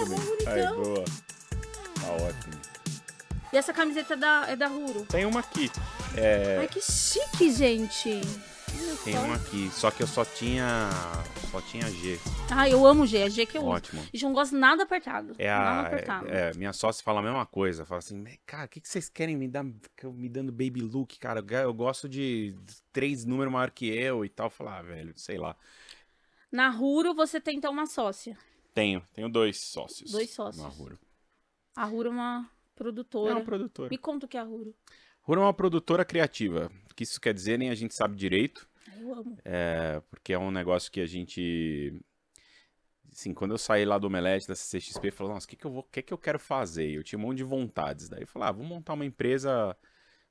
é bom bonitão. Aí, boa. Tá ótimo. E essa camiseta é da, é da Huro? Tem uma aqui. É... Ai, que chique, gente. Tem uma aqui, só que eu só tinha. Só tinha G. Ah, eu amo G, é G que eu Ótimo. uso. E não gosto nada apertado. É a, nada apertado. É, é, minha sócia fala a mesma coisa. Fala assim, cara, o que, que vocês querem me dar me dando baby look, cara? Eu gosto de três números maior que eu e tal. Falar, ah, velho, sei lá. Na Ruro você tem então uma sócia. Tenho, tenho dois sócios. Dois sócios. Na Ruro. A Ruro é uma produtora. É uma produtora. Me conta o que é a Ruro. Ruro é uma produtora criativa. O que isso quer dizer nem a gente sabe direito. Ah, eu amo. É, porque é um negócio que a gente assim, quando eu saí lá do Omelete, da CCXP, eu falei, nossa, o que que eu vou, que que eu quero fazer? Eu tinha um monte de vontades, daí eu falei, ah, vou montar uma empresa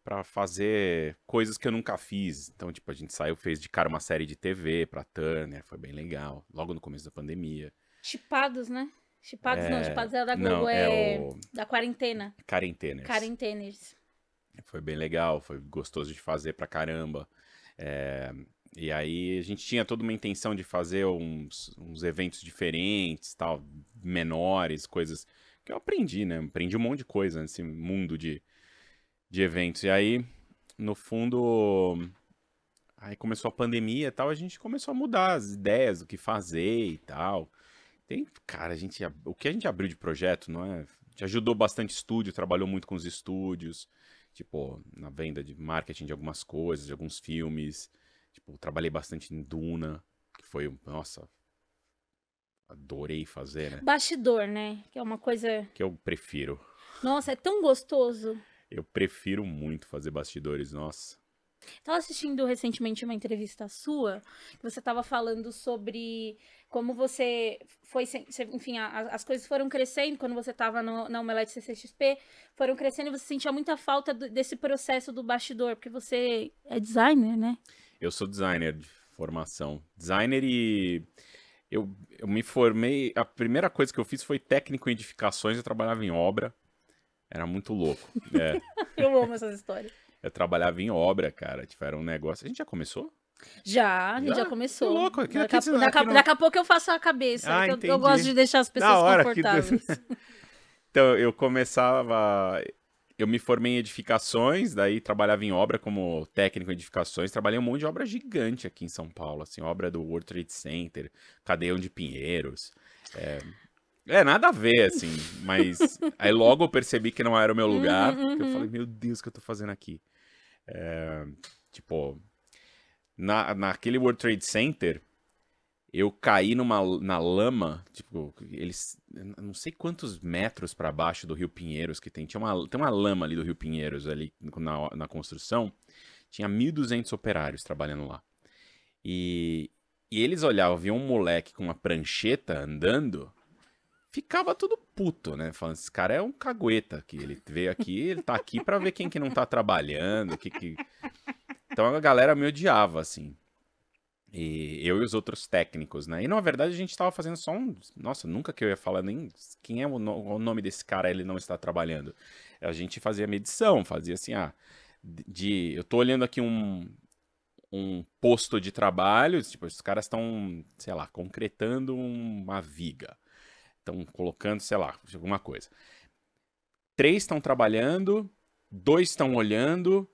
para fazer coisas que eu nunca fiz. Então, tipo, a gente saiu, fez de cara uma série de TV pra Turner, foi bem legal, logo no começo da pandemia. Chipados, né? Chipados é... não, Chipados é da Globo, não, é, é o... da quarentena. Quarentenas. Quarentenas. Foi bem legal, foi gostoso de fazer pra caramba. É... E aí a gente tinha toda uma intenção de fazer uns, uns eventos diferentes, tal, menores, coisas que eu aprendi, né? Aprendi um monte de coisa nesse mundo de, de eventos. E aí, no fundo, aí começou a pandemia e tal, a gente começou a mudar as ideias do que fazer e tal. Tem, cara, a gente, o que a gente abriu de projeto, não é? te ajudou bastante estúdio, trabalhou muito com os estúdios, tipo, na venda de marketing de algumas coisas, de alguns filmes. Tipo, trabalhei bastante em Duna, que foi, nossa, adorei fazer, né? Bastidor, né? Que é uma coisa que eu prefiro. Nossa, é tão gostoso. Eu prefiro muito fazer bastidores, nossa. Estava assistindo recentemente uma entrevista sua, que você estava falando sobre como você foi, enfim, a, as coisas foram crescendo quando você estava na Omelete CCXP, foram crescendo e você sentia muita falta do, desse processo do bastidor, porque você é designer, né? Eu sou designer de formação. Designer e eu, eu me formei, a primeira coisa que eu fiz foi técnico em edificações, eu trabalhava em obra. Era muito louco. É. eu amo essas histórias. Eu trabalhava em obra, cara. Tipo, era um negócio. A gente já começou? Já, a gente já, já começou. Que louco. Aqui, daqui, aqui, daqui, daqui, não... daqui, a pouco eu faço a cabeça. Ah, eu, eu, gosto de deixar as pessoas hora, confortáveis. Que... então, eu começava. Eu me formei em edificações, daí trabalhava em obra como técnico em edificações. Trabalhei um monte de obra gigante aqui em São Paulo, assim, obra do World Trade Center, Cadeão de Pinheiros. É, é, nada a ver, assim. Mas aí logo eu percebi que não era o meu lugar. Uhum, eu uhum. falei, meu Deus, o que eu tô fazendo aqui? É, tipo, na, naquele World Trade Center, eu caí numa, na lama, tipo, eles, não sei quantos metros para baixo do Rio Pinheiros que tem, tinha uma, tem uma lama ali do Rio Pinheiros, ali na, na construção, tinha 1.200 operários trabalhando lá. E, e eles olhavam, viam um moleque com uma prancheta andando, ficava tudo puto, né? Falando, esse cara é um cagueta que ele veio aqui, ele tá aqui para ver quem que não tá trabalhando, que que... Então a galera me odiava, assim. E eu e os outros técnicos, né? E na verdade a gente tava fazendo só um. Nossa, nunca que eu ia falar nem quem é o, no... o nome desse cara, ele não está trabalhando. A gente fazia medição, fazia assim, ah, de. Eu tô olhando aqui um, um posto de trabalho, tipo, os caras estão, sei lá, concretando uma viga estão colocando, sei lá, alguma coisa. Três estão trabalhando, dois estão olhando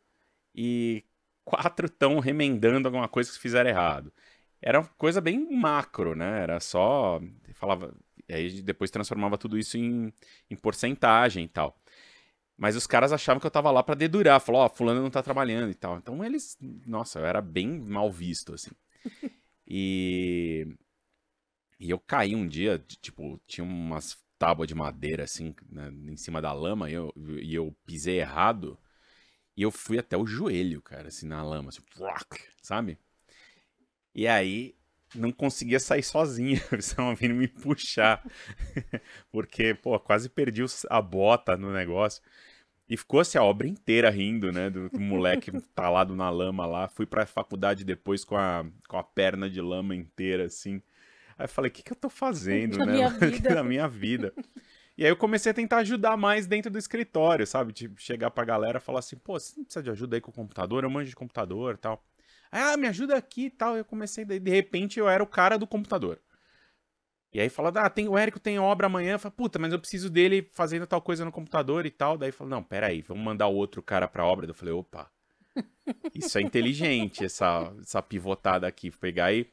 e quatro estão remendando alguma coisa que fizeram errado. Era uma coisa bem macro, né? Era só. Falava. Aí depois transformava tudo isso em, em porcentagem e tal. Mas os caras achavam que eu tava lá para dedurar, falou, ó, oh, fulano não tá trabalhando e tal. Então eles, nossa, eu era bem mal visto assim. E e eu caí um dia, tipo, tinha umas tábuas de madeira assim, né, em cima da lama, e eu, e eu pisei errado. E eu fui até o joelho, cara, assim, na lama, assim, sabe? E aí não conseguia sair sozinha, estavam vindo me puxar. Porque, pô, quase perdi a bota no negócio. E ficou assim, a obra inteira rindo, né? Do, do moleque talado na lama lá. Fui pra faculdade depois com a, com a perna de lama inteira, assim. Aí eu falei, o que, que eu tô fazendo, na né? Minha vida. na minha vida. E aí eu comecei a tentar ajudar mais dentro do escritório, sabe? Tipo, chegar pra galera e falar assim, pô, você não precisa de ajuda aí com o computador, eu manjo de computador e tal. Ah, me ajuda aqui e tal. Eu comecei, daí, de repente eu era o cara do computador. E aí fala, ah, tem, o Érico tem obra amanhã. Fala, puta, mas eu preciso dele fazendo tal coisa no computador e tal. Daí fala, não, peraí, vamos mandar outro cara pra obra. Eu falei, opa, isso é inteligente, essa, essa pivotada aqui. Pegar e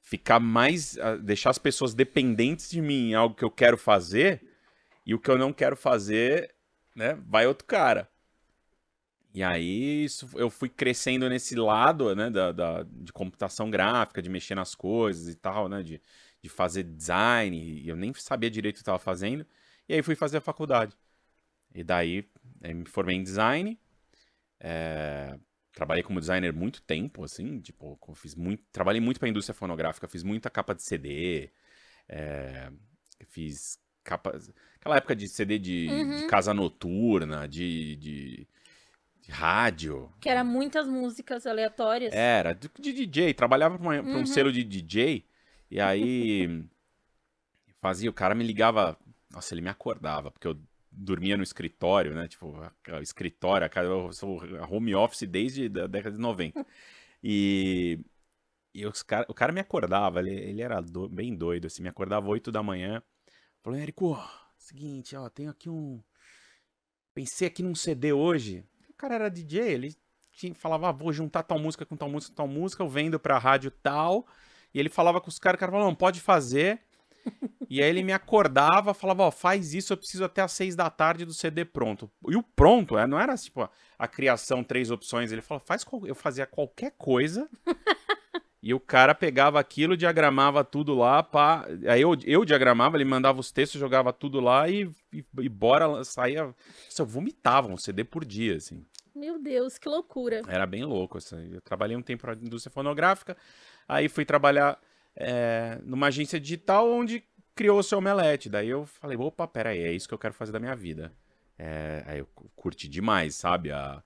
ficar mais. deixar as pessoas dependentes de mim em algo que eu quero fazer, e o que eu não quero fazer, né, vai outro cara. E aí isso, eu fui crescendo nesse lado, né, da, da, de computação gráfica, de mexer nas coisas e tal, né, de, de fazer design, e eu nem sabia direito o que estava fazendo. E aí fui fazer a faculdade. E daí me formei em design, é, trabalhei como designer muito tempo, assim, tipo, fiz muito, trabalhei muito para a indústria fonográfica, fiz muita capa de CD, é, eh, fiz capa, aquela época de CD de, uhum. de casa noturna, de, de, de, rádio. Que era muitas músicas aleatórias. Era, de, DJ, trabalhava para uhum. um selo de DJ, e aí fazia, o cara me ligava, nossa, ele me acordava, porque eu dormia no escritório, né? Tipo, a escritório, a, home office desde a década de 90. E, e os cara, o cara me acordava, ele, ele era do, bem doido, assim, me acordava 8 da manhã, falou, Érico, seguinte, ó, tenho aqui um... Pensei aqui num CD hoje. O cara era DJ, ele tinha, falava, ah, vou juntar tal música com tal música com tal música, eu vendo pra rádio tal... E ele falava com os caras, o cara falou, não, pode fazer, e aí ele me acordava, falava, ó, faz isso, eu preciso até às seis da tarde do CD pronto. E o pronto, é, não era tipo a, a criação, três opções. Ele falava, faz eu fazia qualquer coisa. e o cara pegava aquilo, diagramava tudo lá, pá. Aí eu, eu diagramava, ele mandava os textos, jogava tudo lá e, e, e bora, saía. Nossa, eu vomitava um CD por dia, assim. Meu Deus, que loucura. Era bem louco. Assim. Eu trabalhei um tempo na indústria fonográfica, aí fui trabalhar é, numa agência digital onde criou o seu omelete. Daí eu falei, opa, peraí, é isso que eu quero fazer da minha vida. É, aí eu curti demais, sabe? A,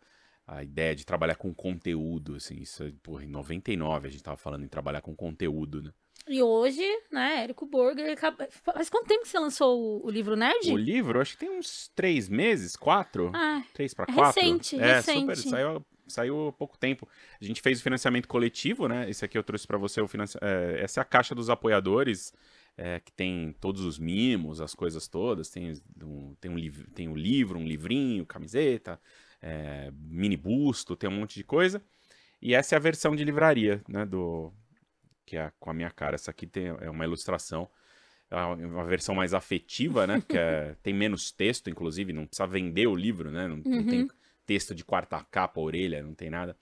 a ideia de trabalhar com conteúdo, assim, isso, é, porra, em 99 a gente tava falando em trabalhar com conteúdo, né? E hoje, né, Érico Burger, faz quanto tempo que você lançou o, o livro Nerd? O livro, acho que tem uns três meses, quatro? Ah, três para é quatro. Recente, é, recente. Super, saiu saiu há pouco tempo. A gente fez o financiamento coletivo, né? Esse aqui eu trouxe para você, o financi... É, essa é a caixa dos apoiadores, é, que tem todos os mimos, as coisas todas. Tem um, tem um, liv... tem um livro, um livrinho, camiseta, é, mini busto, tem um monte de coisa. E essa é a versão de livraria, né? Do... Que é com a minha cara. Essa aqui tem, é uma ilustração é é uma versão mais afetiva, né? Que é, tem menos texto, inclusive, não precisa vender o livro, né? Não, uhum. não tem uhum texto de quarta capa, orelha, não tem nada.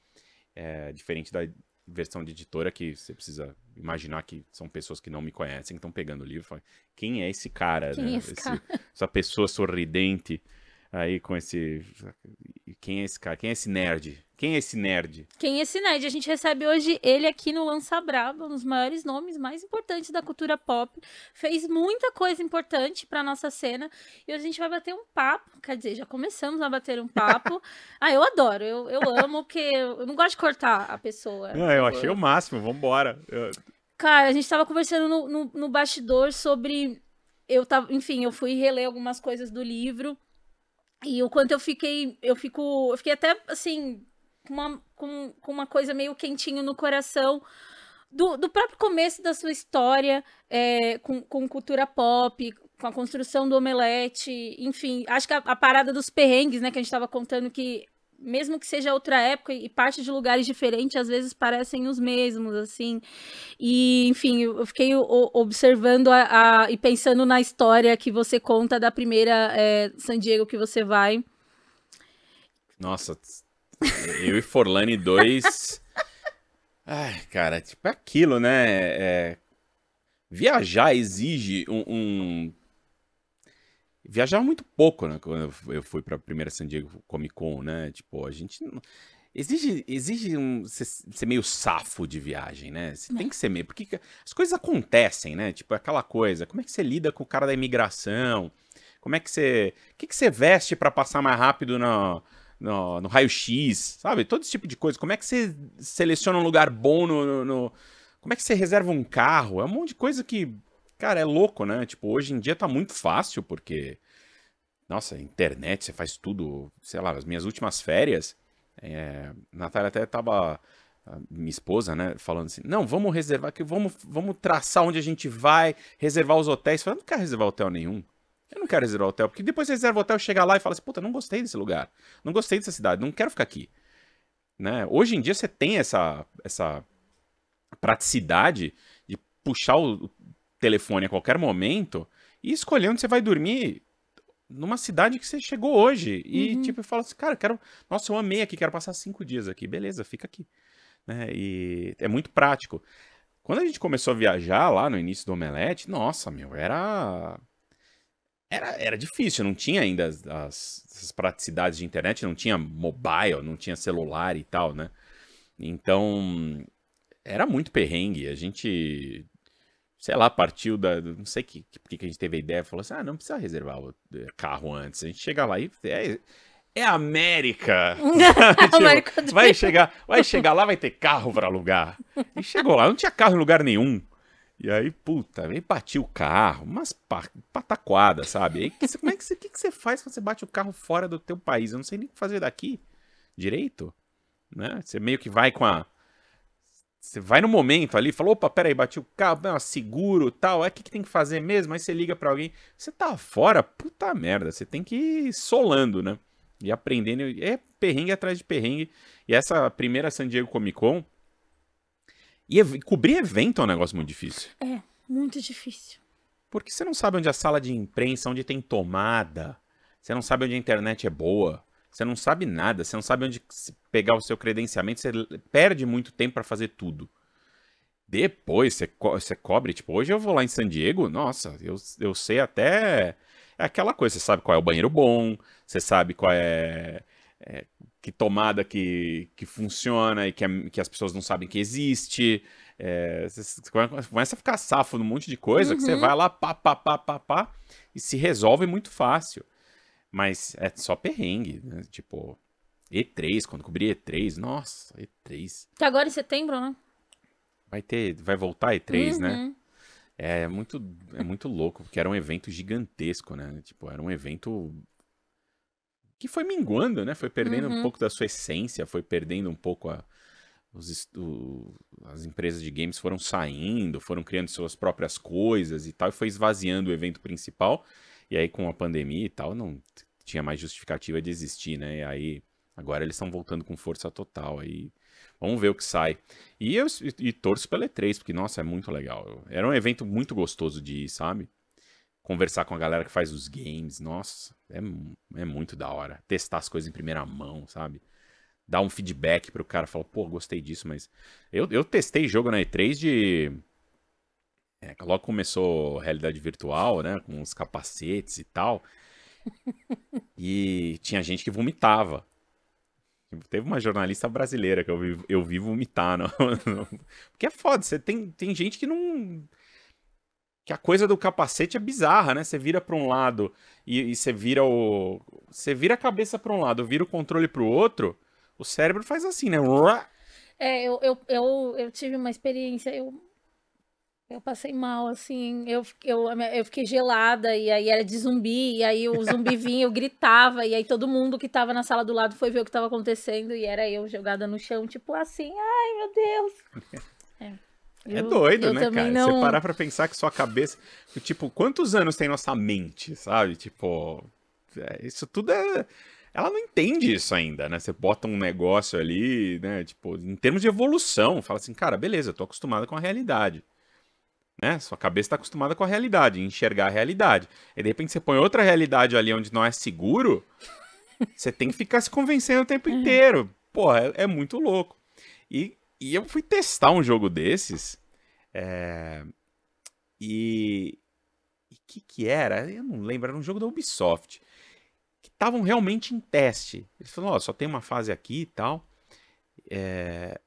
É, diferente da versão de editora, que você precisa imaginar que são pessoas que não me conhecem, que estão pegando o livro e falam, quem é esse cara? Quem né? é esse cara? Esse, essa pessoa sorridente aí com esse. Quem é esse cara? Quem é esse nerd? Quem é esse nerd? Quem é esse nerd? A gente recebe hoje ele aqui no Lança Braba, um dos maiores nomes mais importantes da cultura pop. Fez muita coisa importante para nossa cena e hoje a gente vai bater um papo. Quer dizer, já começamos a bater um papo. ah, eu adoro, eu, eu amo, porque eu não gosto de cortar a pessoa. Não, eu achei o máximo, vambora. Eu... Cara, a gente tava conversando no, no, no bastidor sobre. Eu tava, enfim, eu fui reler algumas coisas do livro. E o quanto eu fiquei, eu fico, eu fiquei até assim, com uma, com, com uma coisa meio quentinho no coração, do, do, próprio começo da sua história é, com, com, cultura pop, com a construção do omelete, enfim, acho que a, a, parada dos perrengues, né, que a gente estava contando que mesmo que seja outra época e parte de lugares diferentes, às vezes parecem os mesmos, assim. E, enfim, eu fiquei observando a, a, e pensando na história que você conta da primeira é, San Diego que você vai. Nossa, eu e Forlane dois. Ai, cara, tipo é aquilo, né? É... Viajar exige um, um viajava muito pouco, né? Quando eu fui para a primeira San Diego Comic Con, né? Tipo, a gente exige exige um ser, ser meio safo de viagem, né? Você tem é. que ser meio porque as coisas acontecem, né? Tipo, é aquela coisa, como é que você lida com o cara da imigração? Como é que você, o que que você veste para passar mais rápido no, no raio-x, sabe? Todo esse tipo de coisa. Como é que você seleciona um lugar bom no, no, no, Como é que você reserva um carro? É um monte de coisa que Cara, é louco, né? Tipo, hoje em dia tá muito fácil, porque. Nossa, internet, você faz tudo. Sei lá, as minhas últimas férias. É, Natália até tava. Minha esposa, né? Falando assim: não, vamos reservar que vamos, vamos traçar onde a gente vai, reservar os hotéis. Eu falei, não quero reservar hotel nenhum. Eu não quero reservar hotel, porque depois você reserva hotel, chega lá e fala assim: puta, não gostei desse lugar. Não gostei dessa cidade, não quero ficar aqui. Né? Hoje em dia você tem essa, essa praticidade de puxar o, telefone a qualquer momento e escolher onde você vai dormir numa cidade que você chegou hoje. E, uhum. tipo, fala assim, cara, quero. Nossa, eu amei aqui, quero passar cinco dias aqui. Beleza, fica aqui. Né? E é muito prático. Quando a gente começou a viajar lá no início do Omelete, nossa, meu, era. Era, era difícil, não tinha ainda as, as, as praticidades de internet, não tinha mobile, não tinha celular e tal, né? Então, era muito perrengue. A gente sei lá, partiu da. Não sei que, que, que a gente teve a ideia, falou assim: ah, não precisa reservar o é, carro antes. A gente chega lá e. É, é América! tipo, América vai, chegar, vai chegar lá, vai ter carro para alugar. E chegou lá, não tinha carro em lugar nenhum. E aí, puta, aí bati o carro, umas pataquadas, sabe? Aí, que, como é que você, que, que você faz quando você bate o carro fora do teu país? Eu não sei nem o que fazer daqui direito, né? Você meio que vai com a, você vai no momento ali, falou, opa, peraí, bati o carro, não, é, seguro tal, é o que, que tem que fazer mesmo? Aí você liga para alguém, você tá fora, puta merda, você tem que ir solando, né? E aprendendo, é perrengue atrás de perrengue. E essa primeira San Diego Comic Con, e cobrir evento é um negócio muito difícil. É, muito difícil. Porque você não sabe onde a sala de imprensa, onde tem tomada, você não sabe onde a internet é boa, você não sabe nada, você não sabe onde pegar o seu credenciamento, você perde muito tempo para fazer tudo. Depois você, co você cobre, tipo, hoje eu vou lá em San Diego, nossa, eu, eu sei até. É aquela coisa, você sabe qual é o banheiro bom, você sabe qual é. é que tomada que, que funciona e que, é, que as pessoas não sabem que existe. É, você começa a ficar safo num monte de coisa uhum. que você uhum. vai lá, pá, pá, pá, pá, pá, e se resolve muito fácil. Mas é só perrengue, né? Tipo, E3, quando cobri E3, nossa, E3. Que agora em setembro, né? Vai ter, vai voltar E3, né? uhum. né? É muito, é muito louco, porque era um evento gigantesco, né? Tipo, era um evento que foi minguando, né? Foi perdendo uhum. um pouco da sua essência, foi perdendo um pouco a, os, as empresas de games foram saindo, foram criando suas próprias coisas e tal, e foi esvaziando o evento principal. E aí, com a pandemia e tal, não tinha mais justificativa de existir, né? E aí, agora eles estão voltando com força total. Aí, vamos ver o que sai. E eu e torço pela E3, porque, nossa, é muito legal. Era um evento muito gostoso de ir, sabe? Conversar com a galera que faz os games, nossa, é, é muito da hora. Testar as coisas em primeira mão, sabe? Dar um feedback pro cara, falar, pô, gostei disso, mas. Eu, eu testei jogo na E3 de é, logo começou realidade virtual, né? Com os capacetes e tal. e tinha gente que vomitava. Teve uma jornalista brasileira que eu vi, eu vi vomitar. Não, Porque é foda, você tem, tem gente que não. Que a coisa do capacete é bizarra, né? Você vira para um lado e, e você vira o. Você vira a cabeça para um lado, vira o controle para o outro, o cérebro faz assim, né? É, eu, eu, eu, eu tive uma experiência. Eu eu passei mal, assim, eu, eu, eu fiquei gelada, e aí era de zumbi, e aí o zumbi vinha, eu gritava, e aí todo mundo que tava na sala do lado foi ver o que tava acontecendo, e era eu jogada no chão, tipo assim, ai meu Deus. É, é eu, é doido, né, cara? Não... Você parar pra pensar que sua cabeça. Tipo, quantos anos tem nossa mente, sabe? Tipo, é, isso tudo é ela não entende isso ainda, né? Você bota um negócio ali, né? Tipo, em termos de evolução, fala assim, cara, beleza, eu tô acostumada com a realidade né? Sua cabeça está acostumada com a realidade, enxergar a realidade. E de repente você põe outra realidade ali onde não é seguro, você tem que ficar se convencendo o tempo inteiro. Porra, é, é, muito louco. E, e eu fui testar um jogo desses. É... E. E o que, que era? Eu não lembro, era um jogo da Ubisoft. Que estavam realmente em teste. Eles falaram, ó, oh, só tem uma fase aqui e tal. É,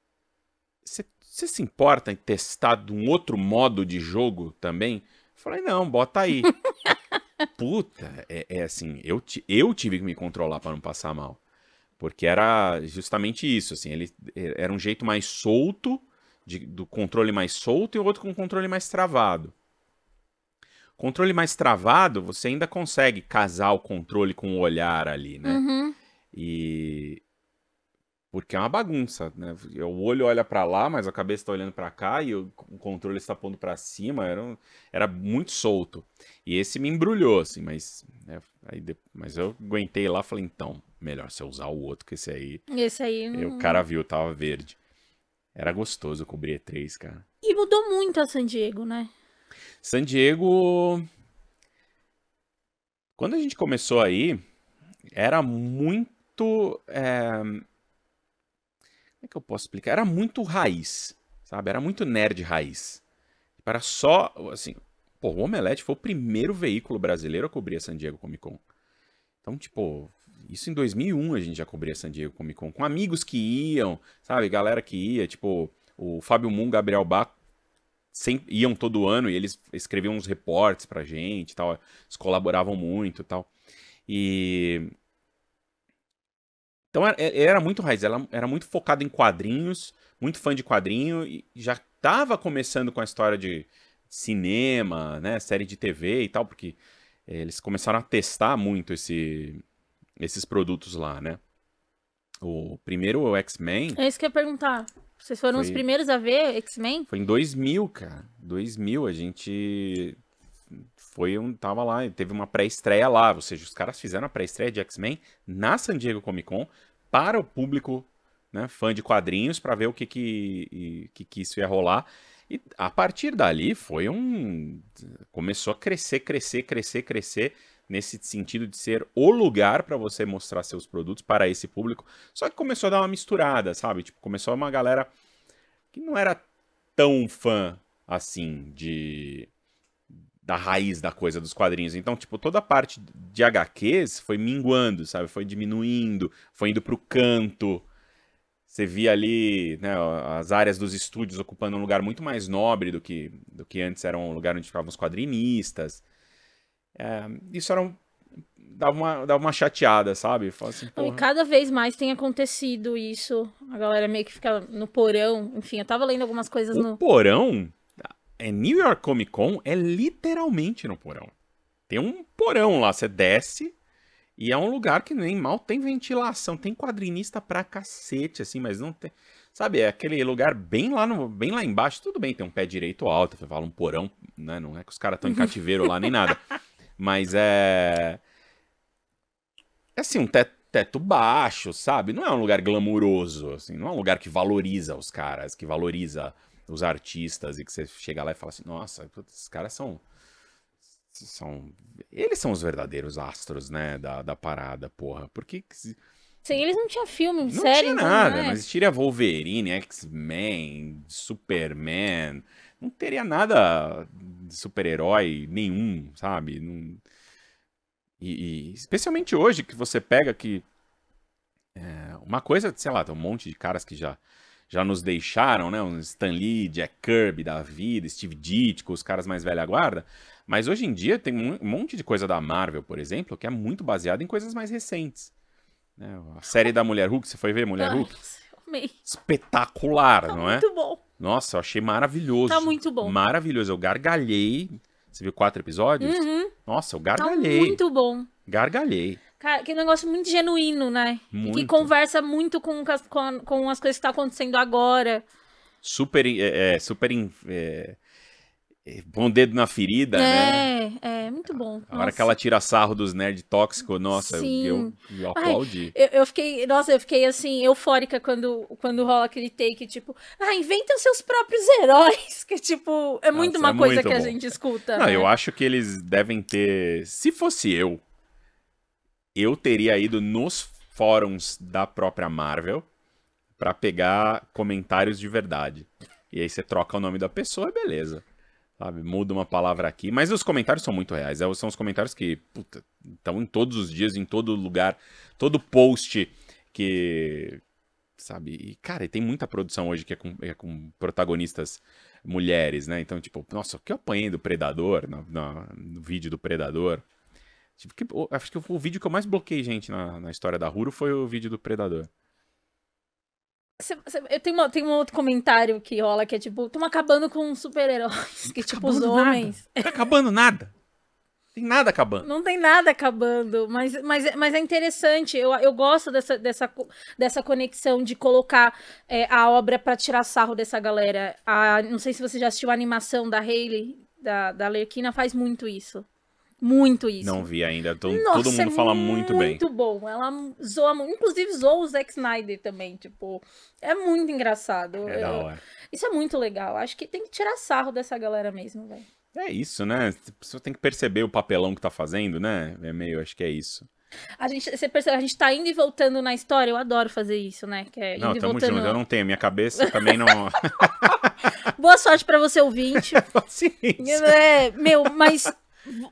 você se importa em testar de um outro modo de jogo também? Eu falei, não, bota aí. Puta, é, é assim, eu, eu tive que me controlar para não passar mal. Porque era justamente isso, assim, ele é, era um jeito mais solto, de, do controle mais solto e outro com controle mais travado. Controle mais travado, você ainda consegue casar o controle com o olhar ali, né? Uhum. E, porque é uma bagunça, né? O olho olha para lá, mas a cabeça está olhando para cá e o controle está pondo para cima. Era, um, era muito solto. E esse me embrulhou, assim, mas, né, aí, mas eu aguentei lá falei, então, melhor se eu usar o outro, que esse aí. Esse aí. Não... E o cara viu, tava verde. Era gostoso cobrir E3, cara. E mudou muito a San Diego, né? San Diego. Quando a gente começou aí, era muito. É como é que eu posso explicar? Era muito raiz, sabe? Era muito nerd raiz. Para só, assim, pô, o Omelete foi o primeiro veículo brasileiro a cobrir a San Diego Comic Con. Então, tipo, isso em 2001 a gente já cobria San Diego Comic Con, com amigos que iam, sabe? Galera que ia, tipo, o Fábio Moon, Gabriel Bach sempre, iam todo ano e eles escreviam uns reportes pra gente e tal, eles colaboravam muito e tal. E então é, era, muito raiz, ela era muito focada em quadrinhos, muito fã de quadrinho, e já estava começando com a história de cinema, né, série de TV e tal, porque eh, eles começaram a testar muito esse, esses produtos lá, né? O primeiro, o X-Men... É isso que eu ia perguntar. Vocês foram foi... os primeiros a ver X-Men? Foi em 2000, cara. 2000, a gente foi um, tava lá, teve uma pré-estreia lá, ou seja, os caras fizeram a pré-estreia de X-Men na San Diego Comic Con para o público, né, fã de quadrinhos, para ver o que que, que que isso ia rolar. E a partir dali foi um começou a crescer, crescer, crescer, crescer nesse sentido de ser o lugar para você mostrar seus produtos para esse público. Só que começou a dar uma misturada, sabe? Tipo, começou uma galera que não era tão fã assim de da raiz da coisa dos quadrinhos. Então, tipo, toda a parte de HQs foi minguando, sabe? Foi diminuindo, foi indo pro canto. Você via ali né, as áreas dos estúdios ocupando um lugar muito mais nobre do que, do que antes era um lugar onde ficavam os quadrinistas. É, isso era um, dava, uma, dava uma chateada, sabe? Assim, e cada vez mais tem acontecido isso. A galera meio que fica no porão. Enfim, eu tava lendo algumas coisas o no. Porão? é, New York Comic Con é literalmente no porão. Tem um porão lá, você desce e é um lugar que nem mal tem ventilação, tem quadrinista pra cacete, assim, mas não tem. Sabe, é aquele lugar bem lá, no, bem lá embaixo. Tudo bem, tem um pé direito alto, você fala um porão, né? Não é que os caras estão em cativeiro lá nem nada. Mas é. É assim, um teto, teto baixo, sabe? Não é um lugar glamuroso, assim, não é um lugar que valoriza os caras, que valoriza os artistas e que você chega lá e fala assim, nossa, esses caras são são eles são os verdadeiros astros, né, da, da parada, porra. Porque Sim, eles não tinham filme, não série, tinha então, nada, não é? mas tira Wolverine, X-Men, Superman, não teria nada de super-herói nenhum, sabe? Não... E, e, especialmente hoje que você pega que é, uma coisa, sei lá, tem um monte de caras que já já nos deixaram, né? Um Stan Lee, Jack Kirby da vida, Steve Ditko, os caras mais velha guarda. Mas hoje em dia tem um monte de coisa da Marvel, por exemplo, que é muito baseada em coisas mais recentes. Né? A série da Mulher Hulk, você foi ver Mulher Ai, Hulk? Amei. Espetacular, tá não é? Muito bom. Nossa, eu achei maravilhoso. Tá muito bom. Maravilhoso. Eu gargalhei. Você viu quatro episódios? Uhum. Nossa, eu tá gargalhei. Tá muito bom. Gargalhei. Cara, que é um negócio muito genuíno, né? Muito. E que conversa muito com, com, com as coisas que tá acontecendo agora. Super, é, é, super é, é, bom dedo na ferida, é, né? É, é, muito bom. Agora hora que ela tira sarro dos nerd tóxico, nossa, Sim. eu, eu aplaudi. eu, eu, fiquei, nossa, eu fiquei assim, eufórica quando, quando rola aquele take, tipo, ah, inventam seus próprios heróis, que tipo, é nossa, muito uma é coisa muito que bom. a gente escuta. Não, né? eu acho que eles devem ter, se fosse eu, eu teria ido nos fóruns da própria Marvel para pegar comentários de verdade. E aí você troca o nome da pessoa e beleza. Sabe? Muda uma palavra aqui. Mas os comentários são muito reais. É, são os comentários que, puta, estão em todos os dias, em todo lugar. Todo post que. Sabe? E, cara, tem muita produção hoje que é com, é com protagonistas mulheres, né? Então, tipo, nossa, o que eu apanhei do Predador, no, no, no vídeo do Predador, Tive que, acho que o vídeo que eu mais bloqueei gente na, na história da Huro foi o vídeo do Predador. Cê, cê, eu tenho, uma, tenho um outro comentário que rola que é tipo, estão acabando com super-heróis, que tá tipo os homens. Nada. Tá acabando nada. Tem nada acabando. Não tem nada acabando, mas, mas, mas é interessante. Eu, eu gosto dessa, dessa, dessa conexão de colocar é, a obra para tirar sarro dessa galera. A, não sei se você já assistiu a animação da Hayley, da, da Lerquina, faz muito isso muito isso. Não vi ainda. Tô, Nossa, todo mundo é fala muito, bem. Muito bom. Ela zoa muito. Inclusive, zoa o Zack Snyder também. Tipo, é muito engraçado. É da hora. Isso é muito legal. Acho que tem que tirar sarro dessa galera mesmo, velho. É isso, né? Você tem que perceber o papelão que tá fazendo, né? É meio, acho que é isso. A gente, você percebe, a gente tá indo e voltando na história, eu adoro fazer isso, né? Que é indo não, tamo voltando. junto, eu não tenho, minha cabeça também não. Boa sorte para você, ouvinte. É, meu, mas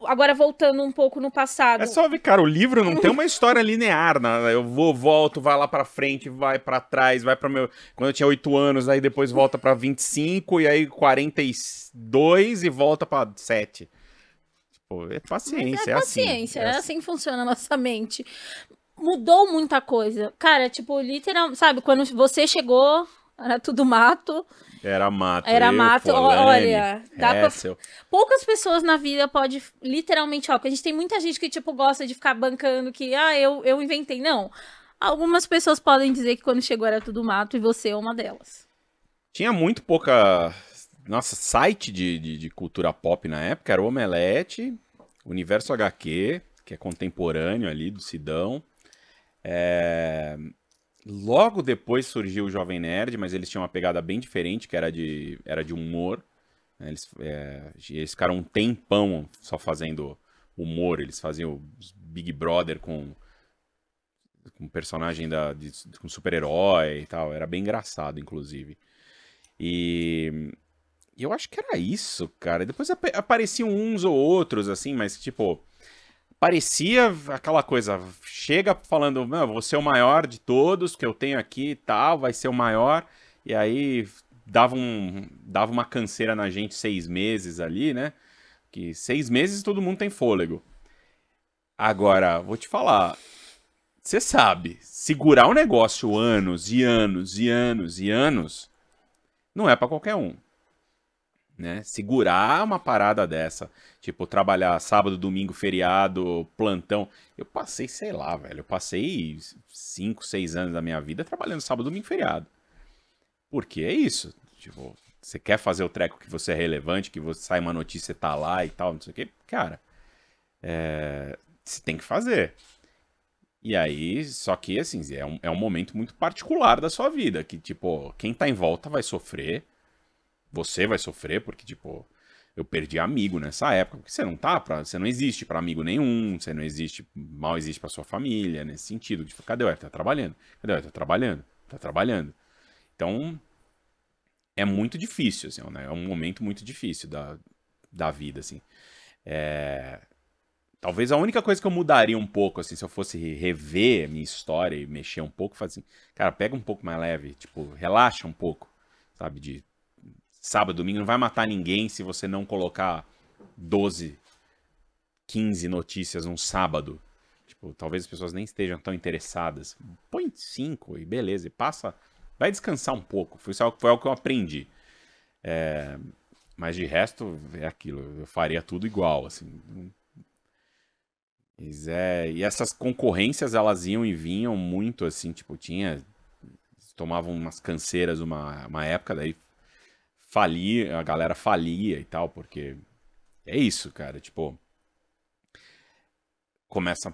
Agora voltando um pouco no passado. É só ver, cara, o livro não tem uma história linear, né? Eu vou, volto, vai lá para frente, vai para trás, vai para meu, quando eu tinha 8 anos, aí depois volta para 25 e aí 42 e volta para 7. Tipo, é paciência, é, é, assim, paciência, assim, é, é assim. assim que funciona a nossa mente. Mudou muita coisa. Cara, tipo, literal, sabe, quando você chegou, era tudo mato. Era mato. Era mato. olha, dá pra... poucas pessoas na vida pode literalmente, ó, porque a gente tem muita gente que tipo gosta de ficar bancando que ah, eu eu inventei, não. Algumas pessoas podem dizer que quando chegou era tudo mato e você é uma delas. Tinha muito pouca nossa, site de, de, de cultura pop na época era o Omelete, Universo HQ, que é contemporâneo ali do Sidão. É, Logo depois surgiu o Jovem Nerd, mas eles tinham uma pegada bem diferente, que era de, era de humor. Né? Eles, é, eles ficaram um tempão só fazendo humor. Eles faziam Big Brother com, com personagem da, de, com super-herói e tal. Era bem engraçado, inclusive. E eu acho que era isso, cara. Depois ap apareciam uns ou outros, assim, mas tipo parecia aquela coisa, chega falando, não, vou ser o maior de todos que eu tenho aqui e tal, vai ser o maior, e aí dava, um, dava uma canseira na gente seis meses ali, né? Que seis meses todo mundo tem fôlego. Agora, vou te falar, você sabe, segurar o um negócio anos e anos e anos e anos não é para qualquer um né? Segurar uma parada dessa, tipo, trabalhar sábado, domingo, feriado, plantão. Eu passei, sei lá, velho, eu passei 5, 6 anos da minha vida trabalhando sábado, domingo, feriado. Porque é isso, tipo, você quer fazer o treco que você é relevante, que você sai uma notícia tá lá e tal, não sei o que, cara, é, você tem que fazer. E aí, só que assim, é um, é um momento muito particular da sua vida, que tipo, quem tá em volta vai sofrer, você vai sofrer porque, tipo, eu perdi amigo nessa época, porque você não tá pra, você não existe para amigo nenhum, você não existe, mal existe para sua família, nesse sentido, tipo, cadê o Eric? Tá trabalhando, cadê o Eric? Tá trabalhando, tá trabalhando. Então, é muito difícil, assim, é né? é um momento muito difícil da, da vida, assim. É... Talvez a única coisa que eu mudaria um pouco, assim, se eu fosse rever minha história e mexer um pouco, fazer, assim, cara, pega um pouco mais leve, tipo, relaxa um pouco, sabe, de sábado, domingo, não vai matar ninguém se você não colocar 12, 15 notícias num sábado. Tipo, talvez as pessoas nem estejam tão interessadas. Põe 5 e beleza, e passa. Vai descansar um pouco. Foi, foi o que eu aprendi. É, mas de resto, é aquilo. Eu faria tudo igual, assim. Mas é, e essas concorrências, elas iam e vinham muito, assim. Tipo, tinha... Tomavam umas canseiras uma, uma época, daí falia, a galera falia e tal, porque é isso, cara, tipo começa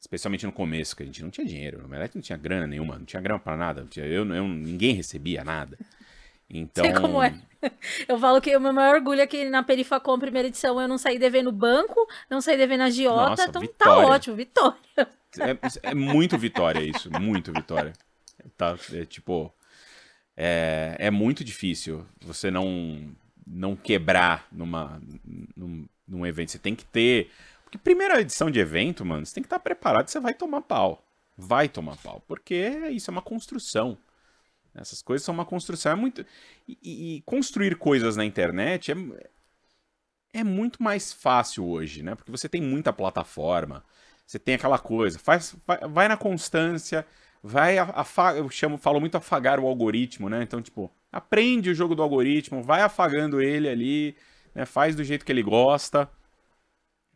especialmente no começo, que a gente não tinha dinheiro, o Omelete não tinha grana nenhuma, não tinha grana para nada, eu, eu ninguém recebia nada. Então... Sei como é. Eu falo que o meu maior orgulho é que na Perifacom, primeira edição, eu não saí devendo banco, não saí devendo a Giota, então tá vitória. tá ótimo, vitória. É, é, muito vitória isso, muito vitória. Tá, é, tipo, é, é muito difícil você não não quebrar numa, num, num evento. Você tem que ter. Porque primeira edição de evento, mano, você tem que estar tá preparado, você vai tomar pau. Vai tomar pau. Porque é isso é uma construção. Essas coisas são uma construção. É muito. E, e construir coisas na internet é, é muito mais fácil hoje, né? Porque você tem muita plataforma. Você tem aquela coisa. Faz, vai, vai na constância vai afagar, eu chamo, falo muito afagar o algoritmo, né? Então, tipo, aprende o jogo do algoritmo, vai afagando ele ali, né? faz do jeito que ele gosta.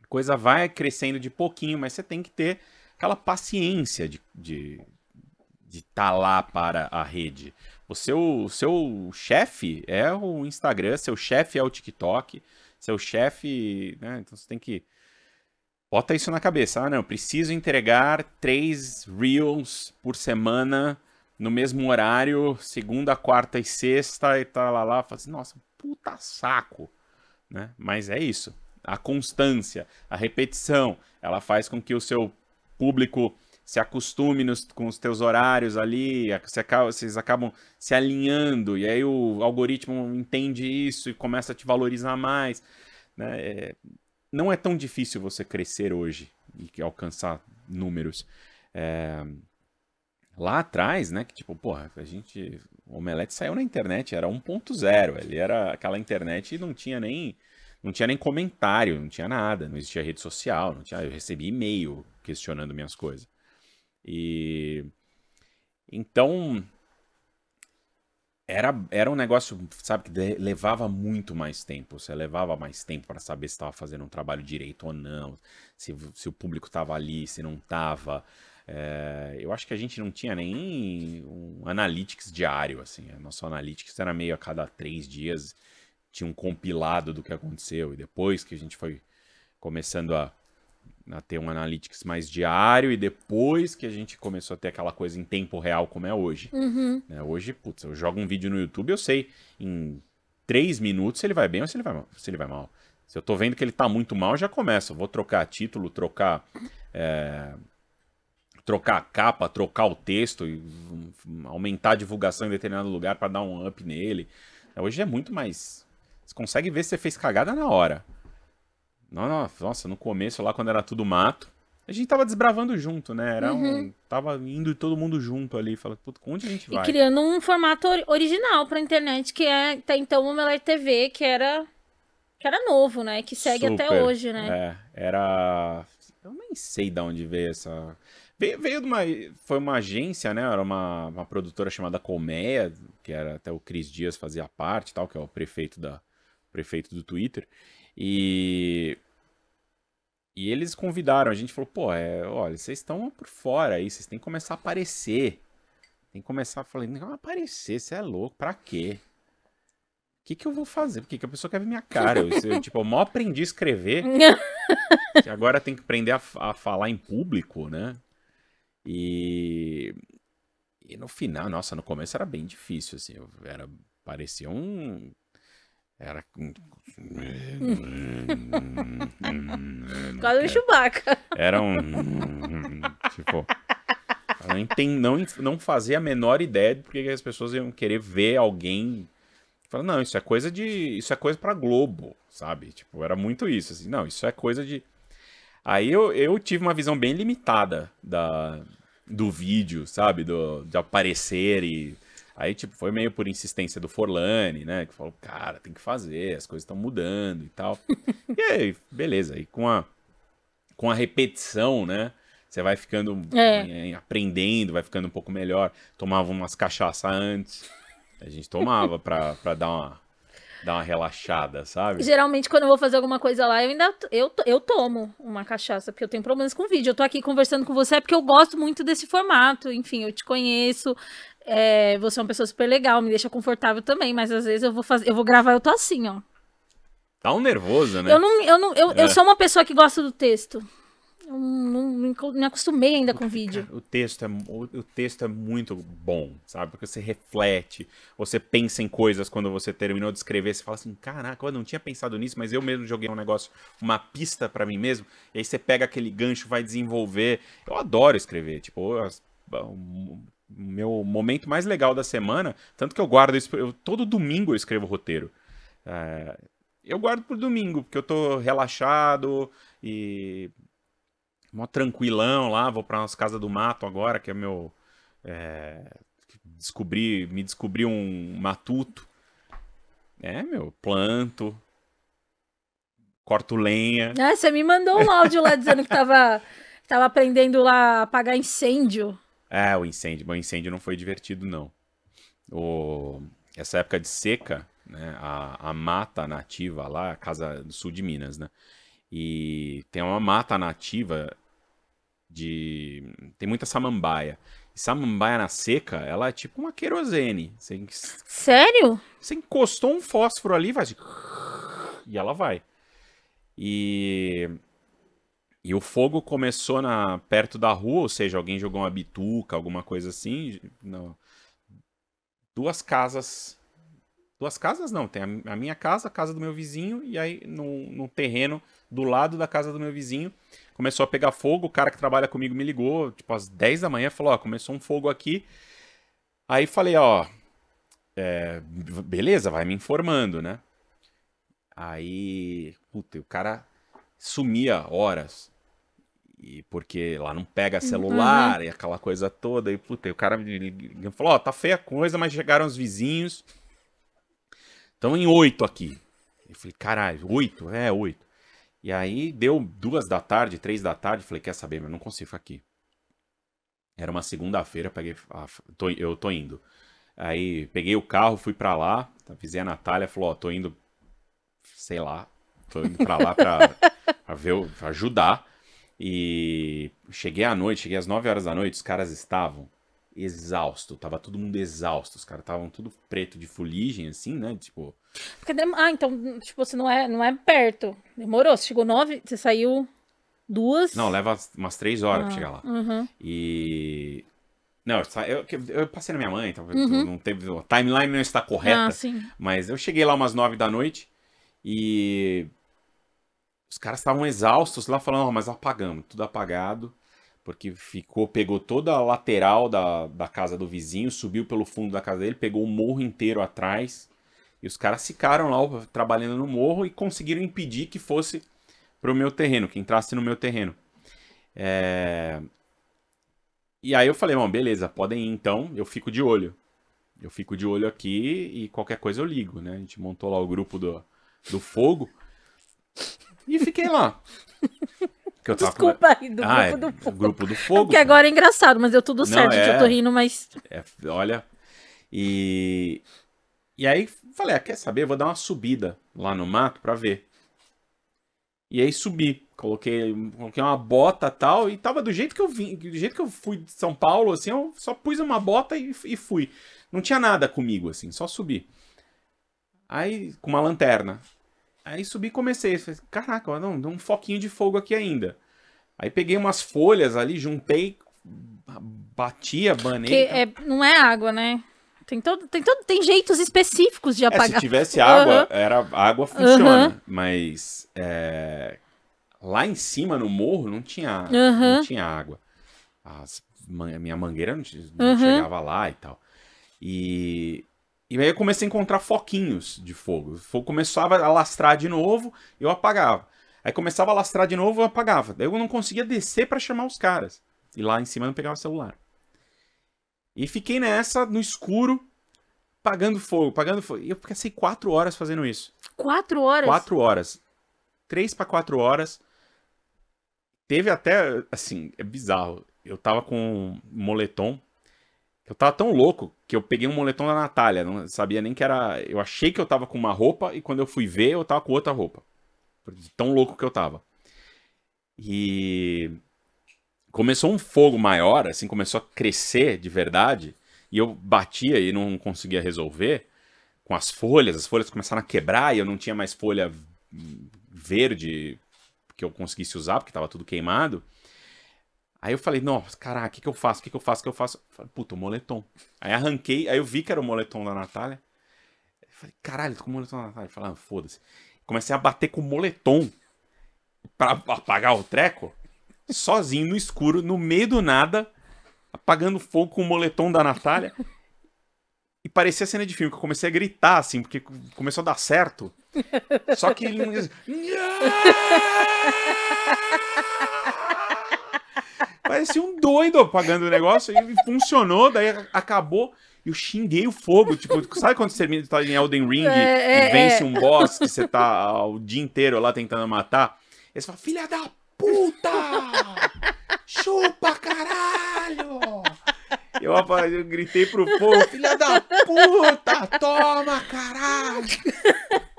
A coisa vai crescendo de pouquinho, mas você tem que ter aquela paciência de estar de, de tá lá para a rede. O seu, o seu chefe é o Instagram, seu chefe é o TikTok, seu chefe, né? Então você tem que Bota isso na cabeça. Ah, não, eu preciso entregar três reels por semana no mesmo horário, segunda, quarta e sexta, e tal, tá lá, lá. Fala assim, nossa, puta saco. Né? Mas é isso. A constância, a repetição, ela faz com que o seu público se acostume nos, com os teus horários ali, acaba, vocês acabam se alinhando, e aí o algoritmo entende isso e começa a te valorizar mais. Né? É, não é tão difícil você crescer hoje e alcançar números. É... Lá atrás, né, que tipo, porra, a gente. O Omelete saiu na internet, era 1.0. Ele era aquela internet e não tinha nem. Não tinha nem comentário, não tinha nada, não existia rede social, não tinha. Eu recebi e-mail questionando minhas coisas. E. Então, era, era um negócio, sabe, que levava muito mais tempo. Você levava mais tempo para saber se estava fazendo um trabalho direito ou não, se, se o público estava ali, se não estava. É, eh, eu acho que a gente não tinha nem um analytics diário, assim. A nossa analytics era meio a cada três dias, tinha um compilado do que aconteceu. E depois que a gente foi começando a a ter um analytics mais diário e depois que a gente começou a ter aquela coisa em tempo real como é hoje. Uhum. Né, hoje, putz, eu jogo um vídeo no YouTube, eu sei em três minutos se ele vai bem ou se ele vai mal. Se, ele vai mal. se eu tô vendo que ele tá muito mal, já começa. Vou trocar título, trocar. É, trocar a capa, trocar o texto, aumentar a divulgação em determinado lugar para dar um up nele. É, hoje é muito mais. Você consegue ver se você fez cagada na hora. Nossa, no começo lá, quando era tudo mato, a gente tava desbravando junto, né? Era uhum. um, tava indo todo mundo junto ali, falando, puta, onde a gente vai? E criando um formato original pra internet, que é até então o Melar TV, que era que era novo, né? Que segue Super. até hoje, né? É, era eu nem sei de onde veio essa veio, veio de uma foi uma agência, né? Era uma, uma produtora chamada Colmeia, que era até o Cris Dias fazia parte, tal, que é o prefeito da prefeito do Twitter. E e eles convidaram, a gente falou, pô, é, olha, vocês estão por fora aí, vocês têm que começar a aparecer. Tem que começar a falar, não aparecer, você é louco, pra quê? O que, que eu vou fazer? Porque que a pessoa quer ver minha cara. Eu, eu, tipo, eu mal aprendi a escrever. agora tem que aprender a, a, falar em público, né? E, e no final, nossa, no começo era bem difícil, assim. era, parecia um era. Quase um Chewbacca. Era um. tipo. Não, não, não fazia a menor ideia de porque as pessoas iam querer ver alguém. Fala, não, isso é coisa de. Isso é coisa pra Globo, sabe? Tipo, era muito isso. Assim, não, isso é coisa de. Aí eu, eu tive uma visão bem limitada da, do vídeo, sabe? Do, de aparecer e Aí, tipo, foi meio por insistência do Forlani, né? Que falou, cara, tem que fazer, as coisas estão mudando e tal. e aí, beleza. E com a, com a repetição, né? Você vai ficando é. Eh, aprendendo, vai ficando um pouco melhor. Tomava umas cachaça antes. A gente tomava pra, pra dar uma dar uma relaxada, sabe? Geralmente, quando eu vou fazer alguma coisa lá, eu ainda eu, eu tomo uma cachaça, porque eu tenho problemas com vídeo. Eu tô aqui conversando com você é porque eu gosto muito desse formato. Enfim, eu te conheço, é, você é uma pessoa super legal, me deixa confortável também, mas às vezes eu vou fazer, eu vou gravar, eu tô assim, ó. Tá um nervoso, né? Eu não, eu não, eu, é. eu sou uma pessoa que gosta do texto. Eu não, não me acostumei ainda com o vídeo. O texto é o, o texto é muito bom, sabe? Porque você reflete, você pensa em coisas quando você terminou de escrever, você fala assim, caraca, eu não tinha pensado nisso, mas eu mesmo joguei um negócio, uma pista para mim mesmo, e aí você pega aquele gancho, vai desenvolver. Eu adoro escrever, tipo, as, meu momento mais legal da semana, tanto que eu guardo isso, eu, todo domingo eu escrevo roteiro. É, eu guardo por domingo, porque eu tô relaxado e mó tranquilão lá, vou para umas casas do mato agora, que é meu é, descobri, me descobri um matuto. É, meu, planto, corto lenha. Ah, você me mandou um áudio lá dizendo que tava, tava aprendendo lá a apagar incêndio. É, o incêndio. Bom, o incêndio não foi divertido, não. O... Essa época de seca, né? A, a mata nativa lá, a casa do sul de Minas, né? E tem uma mata nativa de. Tem muita samambaia. E samambaia na seca, ela é tipo uma querosene. Você... Sério? Você encostou um fósforo ali, vai. E ela vai. E e o fogo começou na perto da rua, ou seja, alguém jogou uma bituca, alguma coisa assim. Não. Duas casas. Duas casas não, tem a minha casa, a casa do meu vizinho, e aí no, terreno do lado da casa do meu vizinho começou a pegar fogo. O cara que trabalha comigo me ligou, tipo, às 10 da manhã, falou: Ó, começou um fogo aqui. Aí falei: Ó, é, beleza, vai me informando, né? Aí, puta, o cara sumia horas. E porque lá não pega uhum. celular uhum. e aquela coisa toda. E, puta, e o cara me falou: Ó, oh, tá feia a coisa, mas chegaram os vizinhos. Estão em oito aqui. Eu falei: caralho, oito? É, oito. E aí deu duas da tarde, três da tarde. Falei: quer saber, mas não consigo ficar aqui. Era uma segunda-feira, peguei. tô, eu tô indo. Aí peguei o carro, fui para lá. Avisei a Natália, falou: Ó, oh, tô indo, sei lá, tô indo pra lá pra, pra, ver, pra ajudar. E cheguei à noite, cheguei às 9 horas da noite, os caras estavam exausto, tava todo mundo exausto, os caras estavam tudo preto de fuligem, assim, né, tipo... Porque, ah, então, tipo, você não é, não é perto, demorou, você chegou nove, você saiu duas... Não, leva umas três horas ah, pra chegar lá. Uhum. E... Não, eu, eu, passei na minha mãe, então uhum. não teve... A timeline não está correta, ah, mas eu cheguei lá umas nove da noite e os caras estavam exaustos lá, falando, oh, mas apagamos, tudo apagado, porque ficou, pegou toda a lateral da, da casa do vizinho, subiu pelo fundo da casa dele, pegou o morro inteiro atrás, e os caras ficaram lá trabalhando no morro e conseguiram impedir que fosse pro meu terreno, que entrasse no meu terreno. É... E aí eu falei, bom, beleza, podem ir então, eu fico de olho. Eu fico de olho aqui e qualquer coisa eu ligo, né? A gente montou lá o grupo do, do fogo. E fiquei lá. Que eu Desculpa aí, do ah, grupo, é, do fogo. grupo do é fogo. Porque agora é engraçado, mas deu tudo certo, é... eu tô rindo, mas. É, olha. E. E aí falei, ah, quer saber? Eu vou dar uma subida lá no mato pra ver. E aí subi. Coloquei, coloquei uma bota tal. E tava do jeito que eu vim. Do jeito que eu fui de São Paulo, assim, eu só pus uma bota e, e fui. Não tinha nada comigo, assim, só subi. Aí, com uma lanterna. Aí subi e comecei. Caraca, não, deu um foquinho de fogo aqui ainda. Aí peguei umas folhas ali, juntei, batia, banei. É, não é água, né? Tem todo, tem todo, tem jeitos específicos de apagar. É, se tivesse água, uhum. era a água funciona, uhum. mas é, lá em cima no morro não tinha, uhum. não tinha água. As, minha mangueira não, não chegava lá e tal. E e aí eu comecei a encontrar foquinhos de fogo. O fogo começava a lastrar de novo, eu apagava. Aí começava a lastrar de novo, eu apagava. Daí eu não conseguia descer para chamar os caras. E lá em cima eu não pegava o celular. E fiquei nessa, no escuro, pagando fogo, pagando fogo. E eu passei quatro horas fazendo isso. Quatro horas? Quatro horas. Três para quatro horas. Teve até, assim, é bizarro. Eu tava com um moletom, eu tava tão louco que eu peguei um moletom da Natália, não sabia nem que era. Eu achei que eu tava com uma roupa e quando eu fui ver, eu tava com outra roupa. Tão louco que eu tava. E. Começou um fogo maior, assim, começou a crescer de verdade. E eu batia e não conseguia resolver com as folhas. As folhas começaram a quebrar e eu não tinha mais folha verde que eu conseguisse usar, porque tava tudo queimado. Aí eu falei, nossa, caraca, o que, que eu faço? O que, que eu faço? O que eu faço? falei, puta, o moletom. Aí arranquei, aí eu vi que era o moletom da Natália. Eu falei, caralho, tô com o moletom da Natália. falei, ah, foda-se. Comecei a bater com o moletom pra apagar o treco, sozinho, no escuro, no meio do nada, apagando fogo com o moletom da Natália. E parecia cena de filme, que eu comecei a gritar, assim, porque começou a dar certo. Só que ele não. Parecia um doido pagando o negócio e funcionou, daí acabou. Eu xinguei o fogo. Tipo, sabe quando você termina tá em Elden Ring é, é e vence é. um boss que você tá o dia inteiro lá tentando matar? E você fala, filha da puta! Chupa, caralho! Eu, eu gritei pro povo, filha da puta, toma, caralho!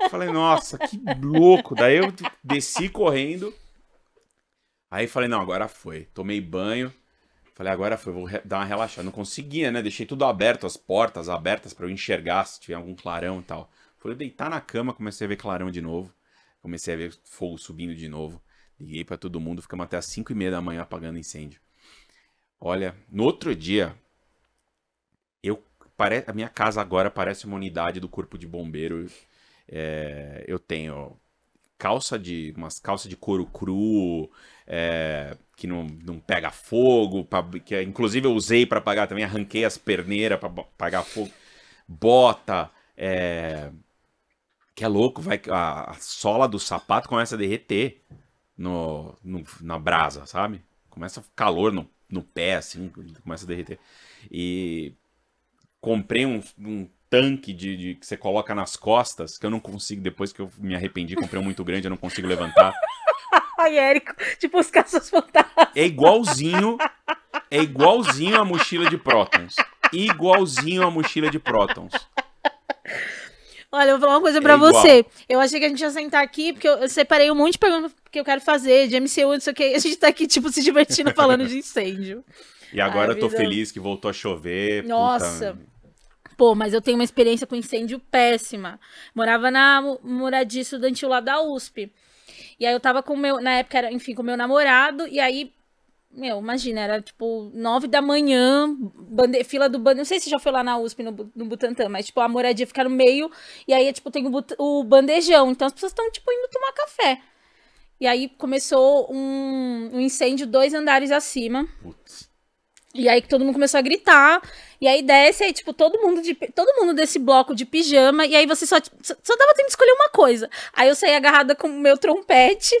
Eu falei, nossa, que louco! Daí eu desci correndo. Aí falei, não, agora foi. Tomei banho. Falei, agora foi, vou dar uma relaxada. Não conseguia, né? Deixei tudo aberto, as portas abertas para eu enxergar se tiver algum clarão e tal. Fui deitar na cama, comecei a ver clarão de novo. Comecei a ver fogo subindo de novo. Liguei para todo mundo, ficamos até as 5 e meia da manhã apagando incêndio. Olha, no outro dia, eu pare... a minha casa agora parece uma unidade do corpo de bombeiro. É, eu tenho calça de. umas calça de couro cru. É, que não, não pega fogo, pra, que inclusive eu usei para pagar também, arranquei as perneiras para pagar fogo, bota, é, que é louco, vai a, a, sola do sapato começa a derreter no, no, na brasa, sabe? Começa calor no, no pé, assim, começa a derreter. E comprei um, um tanque de, de, que você coloca nas costas, que eu não consigo, depois que eu me arrependi, comprei um muito grande, eu não consigo levantar. Ai, Érico, tipo os caças fantasmas. É igualzinho, é igualzinho a mochila de prótons. Igualzinho a mochila de prótons. Olha, eu vou falar uma coisa é pra você. Eu achei que a gente ia sentar aqui, porque eu, eu separei um monte de perguntas que eu quero fazer, de MCU, não sei o que. A gente tá aqui, tipo, se divertindo falando de incêndio. E agora Ai, eu tô vida... feliz que voltou a chover. Nossa. Puta, pô, mas eu tenho uma experiência com incêndio péssima. Morava na moradia estudantil lá da USP. E aí eu tava com meu, na época era, enfim, com meu namorado, e aí, meu, imagina, era tipo nove da manhã, bande, fila do bandeirante, não sei se já foi lá na USP, no, no Butantã, mas tipo, a moradia fica no meio, e aí, tipo, tem o, o bandejão, então as pessoas estão, tipo, indo tomar café. E aí começou um, um incêndio dois andares acima. Putz. E aí que todo mundo começou a gritar. E aí desce, aí, tipo, todo mundo, de, todo mundo desse bloco de pijama, e aí você só, só, só dava tempo de escolher uma coisa. Aí eu saí agarrada com o meu trompete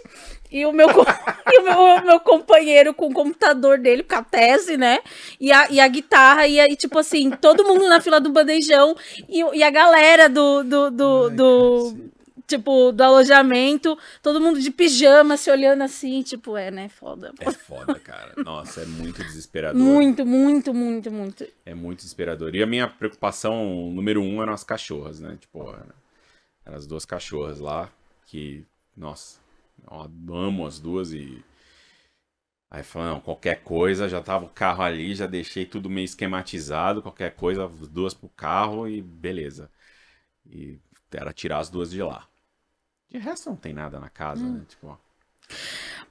e o meu, e o meu, meu, companheiro com o computador dele, com a tese, né? E a, e a guitarra, e aí, tipo assim, todo mundo na fila do bandejão e, e a galera do. do, do, Ai, do tipo, do alojamento, todo mundo de pijama se olhando assim, tipo, é, né? Foda. É foda, cara. Nossa, é muito desesperador. Muito, muito, muito, muito. É muito desesperador. E a minha preocupação número um eram as cachorras, né? Tipo, eram as duas cachorras lá, que, nossa, eu amo as duas e. Aí falando, não, qualquer coisa, já tava o carro ali, já deixei tudo meio esquematizado, qualquer coisa, duas pro carro e beleza. E era tirar as duas de lá. De resto não tem nada na casa, hum. né? Tipo, ó.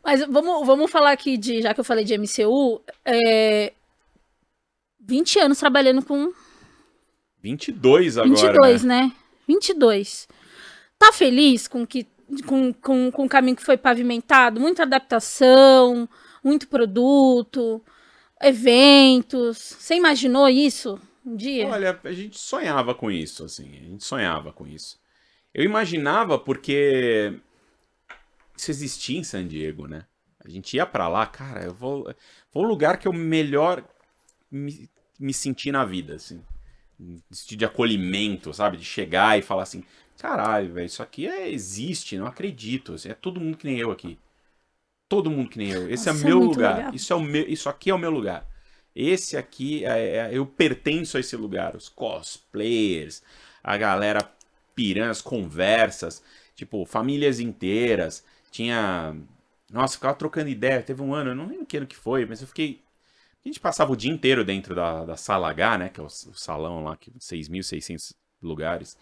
Mas vamos, vamos falar aqui de, já que eu falei de MCU, é, 20 anos trabalhando com. 22 agora. 22, né? né? 22. Tá feliz com que com, com, com o caminho que foi pavimentado? Muita adaptação, muito produto, eventos. Você imaginou isso um dia? Olha, a gente sonhava com isso, assim. A gente sonhava com isso. Eu imaginava porque isso existia em San Diego, né? A gente ia para lá, cara, eu vou, vou lugar que eu melhor me, me senti na vida, assim. De acolhimento, sabe? De chegar e falar assim, caralho, velho, isso aqui é, existe, não acredito. Assim, é todo mundo que nem eu aqui. Todo mundo que nem eu. Esse é Nossa, é meu é lugar. Legal. Isso é o meu, isso aqui é o meu lugar. Esse aqui é, é eu pertenço a esse lugar. Os cosplayers, a galera pirãs, conversas, tipo, famílias inteiras. Tinha. Nossa, ficava trocando ideia. Teve um ano, eu não lembro que ano que foi, mas eu fiquei. A gente passava o dia inteiro dentro da, da sala H, né? Que é o, o salão lá, que 6.600 lugares.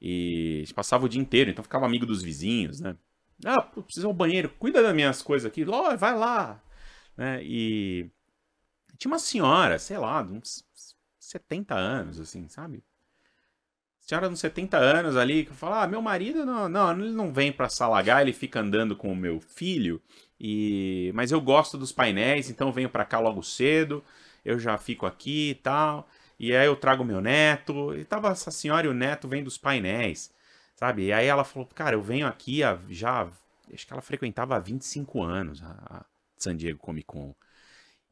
E a gente passava o dia inteiro, então ficava amigo dos vizinhos, né? Ah, precisa do é banheiro, cuida das minhas coisas aqui. Ló, vai lá. Né? E tinha uma senhora, sei lá, uns 70 anos, assim, sabe? senhora uns 70 anos ali, que fala: ah, meu marido não, não, ele não vem para salagar ele fica andando com o meu filho, e mas eu gosto dos painéis, então eu venho para cá logo cedo, eu já fico aqui e tal, e aí eu trago meu neto, e tava essa senhora e o neto vem dos painéis, sabe? E aí ela falou: cara, eu venho aqui já, acho que ela frequentava há 25 anos a, a San Diego Comic Con.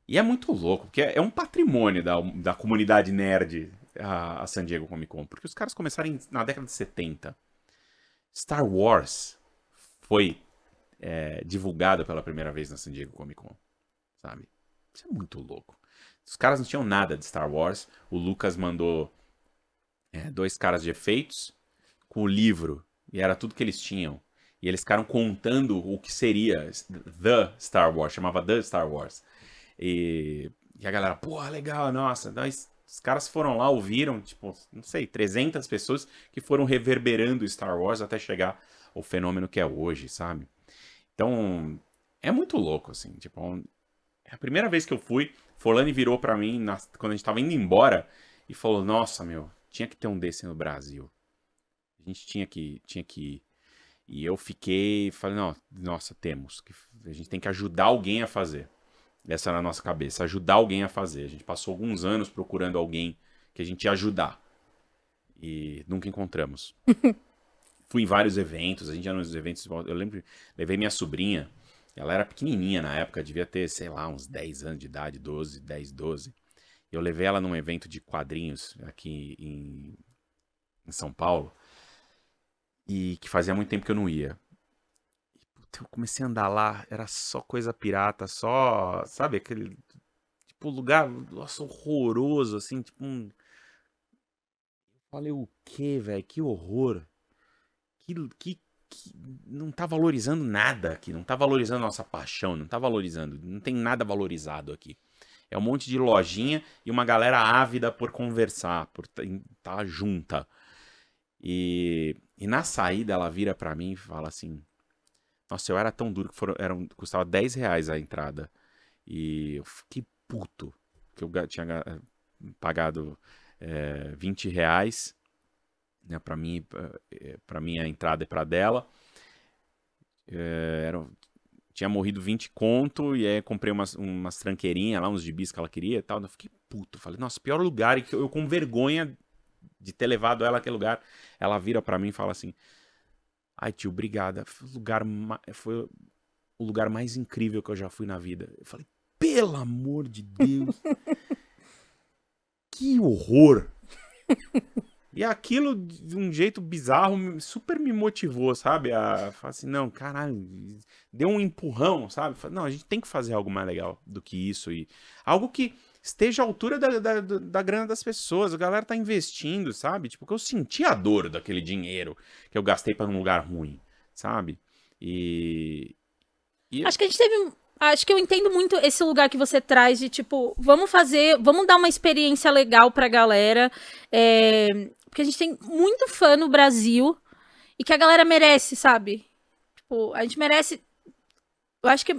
E é muito louco, porque é, é um patrimônio da, da comunidade nerd a, a San Diego Comic Con? Porque os caras começaram na década de 70. Star Wars foi é, divulgada pela primeira vez na San Diego Comic Con, sabe? Isso é muito louco. Os caras não tinham nada de Star Wars. O Lucas mandou é, dois caras de efeitos com o livro. E era tudo que eles tinham. E eles ficaram contando o que seria The Star Wars. Chamava The Star Wars. E, e a galera, pô, legal, nossa. Nós os caras foram lá, ouviram, tipo, não sei, 300 pessoas que foram reverberando Star Wars até chegar o fenômeno que é hoje, sabe? Então, é muito louco, assim. Tipo, é a primeira vez que eu fui, Forlani virou para mim na, quando a gente tava indo embora e falou: Nossa, meu, tinha que ter um desse no Brasil. A gente tinha que, tinha que ir. E eu fiquei, falei: Não, nossa, temos. A gente tem que ajudar alguém a fazer. Essa era a nossa cabeça, ajudar alguém a fazer. A gente passou alguns anos procurando alguém que a gente ia ajudar. E nunca encontramos. Fui em vários eventos, a gente ia nos eventos. Eu lembro, levei minha sobrinha, ela era pequenininha na época, devia ter, sei lá, uns 10 anos de idade, 12, 10, 12. Eu levei ela num evento de quadrinhos aqui em, em São Paulo, e que fazia muito tempo que eu não ia eu comecei a andar lá, era só coisa pirata, só, sabe, aquele tipo lugar, nossa, horroroso assim, tipo um Falei o quê, velho? Que horror. Que, que que não tá valorizando nada aqui, não tá valorizando nossa paixão, não tá valorizando, não tem nada valorizado aqui. É um monte de lojinha e uma galera ávida por conversar, por estar tá junta. E, e na saída ela vira para mim e fala assim: nossa, eu era tão duro que foram, eram, custava 10 reais a entrada. E eu fiquei puto. Que eu tinha eh, pagado é, eh, 20 reais né, para mim, para eh, minha entrada e é para dela. É, era, tinha morrido 20 conto e aí comprei umas, umas tranqueirinhas lá, uns gibis que ela queria e tal. Eu fiquei puto. Falei, nossa, pior lugar. E eu, eu com vergonha de ter levado ela àquele lugar. Ela vira para mim e fala assim: Ai, tio, obrigada. Foi o lugar, ma... foi o lugar mais incrível que eu já fui na vida. Eu falei, pelo amor de Deus. que horror. E aquilo, de um jeito bizarro, super me motivou, sabe? A falar assim, não, caralho, deu um empurrão, sabe? Não, a gente tem que fazer algo mais legal do que isso. E algo que esteja à altura da, da, da grana das pessoas. A galera tá investindo, sabe? Tipo, que eu senti a dor daquele dinheiro que eu gastei para um lugar ruim, sabe? E, e. Acho que a gente teve. Acho que eu entendo muito esse lugar que você traz de tipo, vamos fazer, vamos dar uma experiência legal pra galera. É, porque a gente tem muito fã no Brasil e que a galera merece, sabe? Tipo, a gente merece eu acho que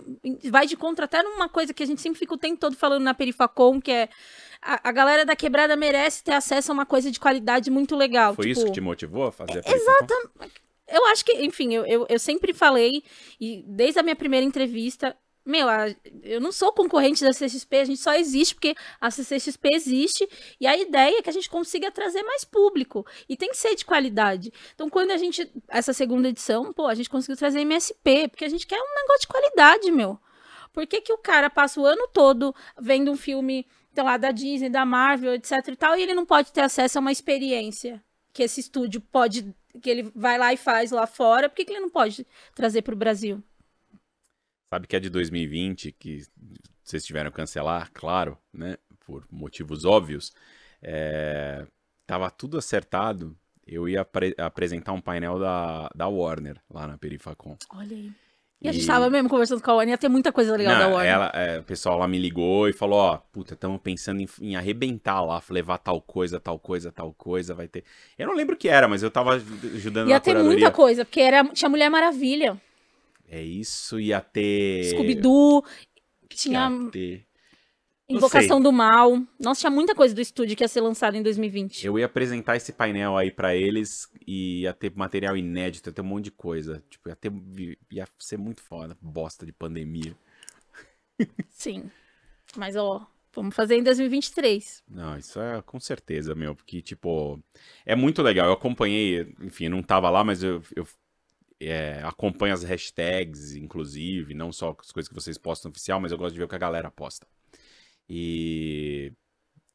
vai de contra até numa coisa que a gente sempre fica o tempo todo falando na Perifacom, que é a, a galera da quebrada merece ter acesso a uma coisa de qualidade muito legal. Foi tipo... isso que te motivou a fazer a é, Perifacom? Exatamente. Eu acho que, enfim, eu, eu, eu sempre falei, e desde a minha primeira entrevista, meu, eu não sou concorrente da CXP, a gente só existe porque a CCXP existe e a ideia é que a gente consiga trazer mais público e tem que ser de qualidade. Então, quando a gente, essa segunda edição, pô, a gente conseguiu trazer MSP, porque a gente quer um negócio de qualidade, meu. Por que, que o cara passa o ano todo vendo um filme, sei então, lá, da Disney, da Marvel, etc e tal, e ele não pode ter acesso a uma experiência que esse estúdio pode, que ele vai lá e faz lá fora, por que, que ele não pode trazer para o Brasil? Sabe que é de 2020, que vocês tiveram que cancelar, claro, né? Por motivos óbvios. É... Tava tudo acertado. Eu ia apre apresentar um painel da, da Warner lá na Perifacon. Olha aí. E, e a gente tava mesmo conversando com a Warner, ia ter muita coisa legal Não, da Warner. Ela, é, o pessoal lá me ligou e falou, ó, puta, estamos pensando em, em, arrebentar lá, levar tal coisa, tal coisa, tal coisa, vai ter... Eu não lembro o que era, mas eu tava ajudando ia na Ia ter muita coisa, porque era, tinha Mulher Maravilha. É isso, ia ter. Scooby-Doo. Tinha. Ia ter... Invocação do Mal. Nossa, tinha muita coisa do estúdio que ia ser lançado em 2020. Eu ia apresentar esse painel aí para eles e ia ter material inédito, ia ter um monte de coisa. Tipo, ia, ter, ia ser muito foda. Bosta de pandemia. Sim. Mas, ó, vamos fazer em 2023. Não, isso é com certeza, meu. Porque, tipo, é muito legal. Eu acompanhei, enfim, não tava lá, mas eu, eu é, acompanho as hashtags, inclusive, não só as coisas que vocês postam oficial, mas eu gosto de ver o que a galera posta. E.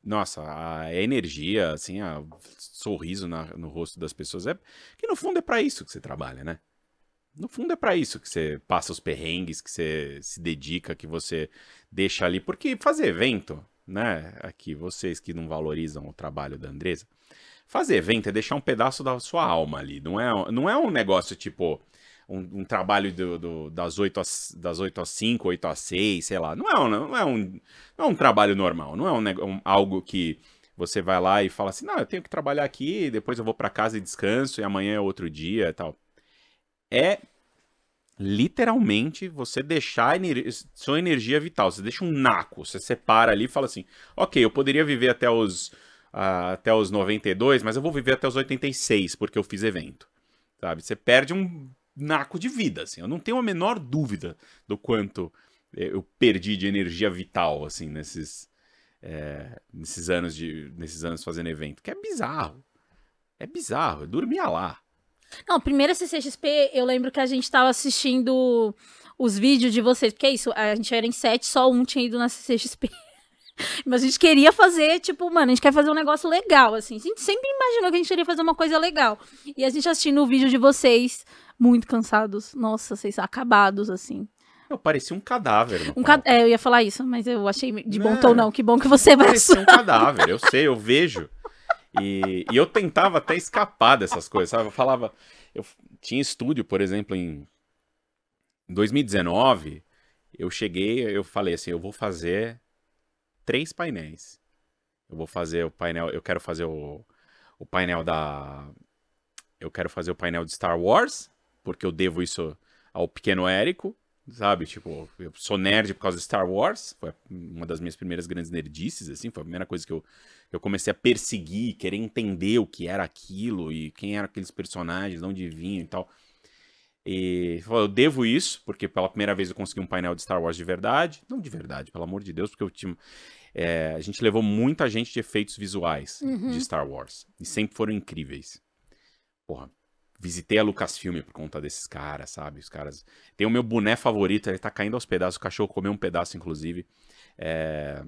Nossa, a energia, assim, a sorriso na, no rosto das pessoas. É, que no fundo é para isso que você trabalha, né? No fundo é para isso que você passa os perrengues, que você se dedica, que você deixa ali. Porque fazer evento, né? Aqui, vocês que não valorizam o trabalho da Andresa, Fazer evento é deixar um pedaço da sua alma ali. Não é, não é um negócio tipo um, um trabalho do, do, das, 8 às, das 8 às 5, 8 às 6, sei lá. Não é um, não é um, não é um trabalho normal. Não é um, um algo que você vai lá e fala assim: não, eu tenho que trabalhar aqui, depois eu vou para casa e descanso, e amanhã é outro dia e tal. É literalmente você deixar sua energia vital. Você deixa um naco, você separa ali e fala assim: ok, eu poderia viver até os até os 92, mas eu vou viver até os 86, porque eu fiz evento. Sabe? Você perde um naco de vida, assim. Eu não tenho a menor dúvida do quanto eh, eu perdi de energia vital, assim, nesses, é, nesses anos de nesses anos fazendo evento. Que é bizarro. É bizarro. Eu dormia lá. Não, primeira CCXP, eu lembro que a gente tava assistindo os vídeos de vocês, porque é isso, a gente era em sete, só um tinha ido na CCXP. Mas a gente queria fazer, tipo, mano, a gente quer fazer um negócio legal, assim. A gente sempre imaginou que a gente queria fazer uma coisa legal. E a gente assistindo o vídeo de vocês, muito cansados. Nossa, vocês acabados, assim. Eu parecia um cadáver. Um ca... É, eu ia falar isso, mas eu achei de bom é. tom, não. Que bom que você vai Parecia um cadáver, eu sei, eu vejo. E, e eu tentava até escapar dessas coisas, sabe? Eu falava. Eu tinha estúdio, por exemplo, em 2019. Eu cheguei, eu falei assim: eu vou fazer três painéis. Eu vou fazer o painel. Eu quero fazer o, o painel da. Eu quero fazer o painel de Star Wars, porque eu devo isso ao pequeno Érico, sabe? Tipo, eu sou nerd por causa de Star Wars. Foi uma das minhas primeiras grandes nerdices, assim. Foi a primeira coisa que eu, eu comecei a perseguir, querer entender o que era aquilo e quem eram aqueles personagens, de onde vinham e tal. E falou, eu devo isso, porque pela primeira vez eu consegui um painel de Star Wars de verdade. Não de verdade, pelo amor de Deus, porque eu tinha. É, a gente levou muita gente de efeitos visuais uhum. de Star Wars. E sempre foram incríveis. Porra, visitei a Lucasfilm por conta desses caras, sabe? Os caras. Tem o meu boné favorito, ele tá caindo aos pedaços. O cachorro comeu um pedaço, inclusive. É,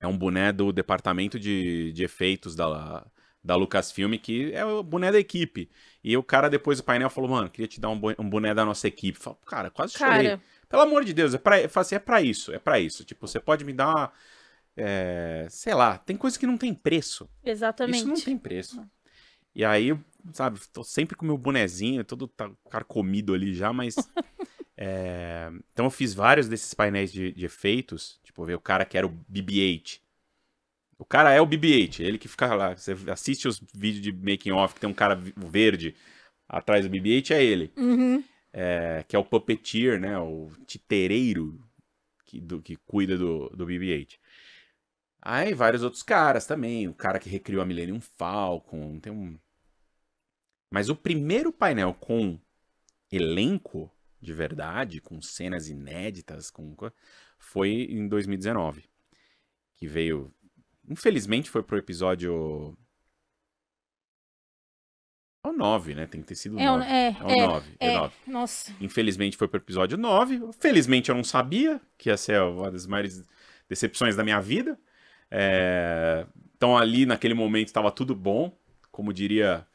é um boné do departamento de, de efeitos da, da Lucasfilm, que é o boné da equipe. E o cara depois do painel falou, mano, queria te dar um, boné da nossa equipe. Falei, cara, quase cara... chorei. Pelo amor de Deus, é pra, eu falei, assim, é pra isso, é pra isso. Tipo, você pode me dar uma. É, sei lá, tem coisa que não tem preço. Exatamente. Isso não tem preço. E aí, sabe, tô sempre com meu bonezinho, todo tá carcomido ali já, mas. é, então eu fiz vários desses painéis de, de efeitos. Tipo, ver o cara que era o BB-8 o cara é o BB-8, ele que fica lá. Você assiste os vídeos de making off que tem um cara verde atrás do BB-8, é ele. Uhum. É, que é o puppeteer, né? O titereiro que, do, que cuida do, do BB-8. Aí vários outros caras também. O cara que recriou a Millennium Falcon. Tem um... Mas o primeiro painel com elenco de verdade, com cenas inéditas, com foi em 2019. Que veio Infelizmente foi pro episódio. É o 9, né? Tem que ter sido o é, 9. É, é, o 9. É, é, é, Nossa. Infelizmente foi pro episódio 9. Felizmente eu não sabia que ia ser uma das maiores decepções da minha vida. É, então ali naquele momento estava tudo bom. Como diria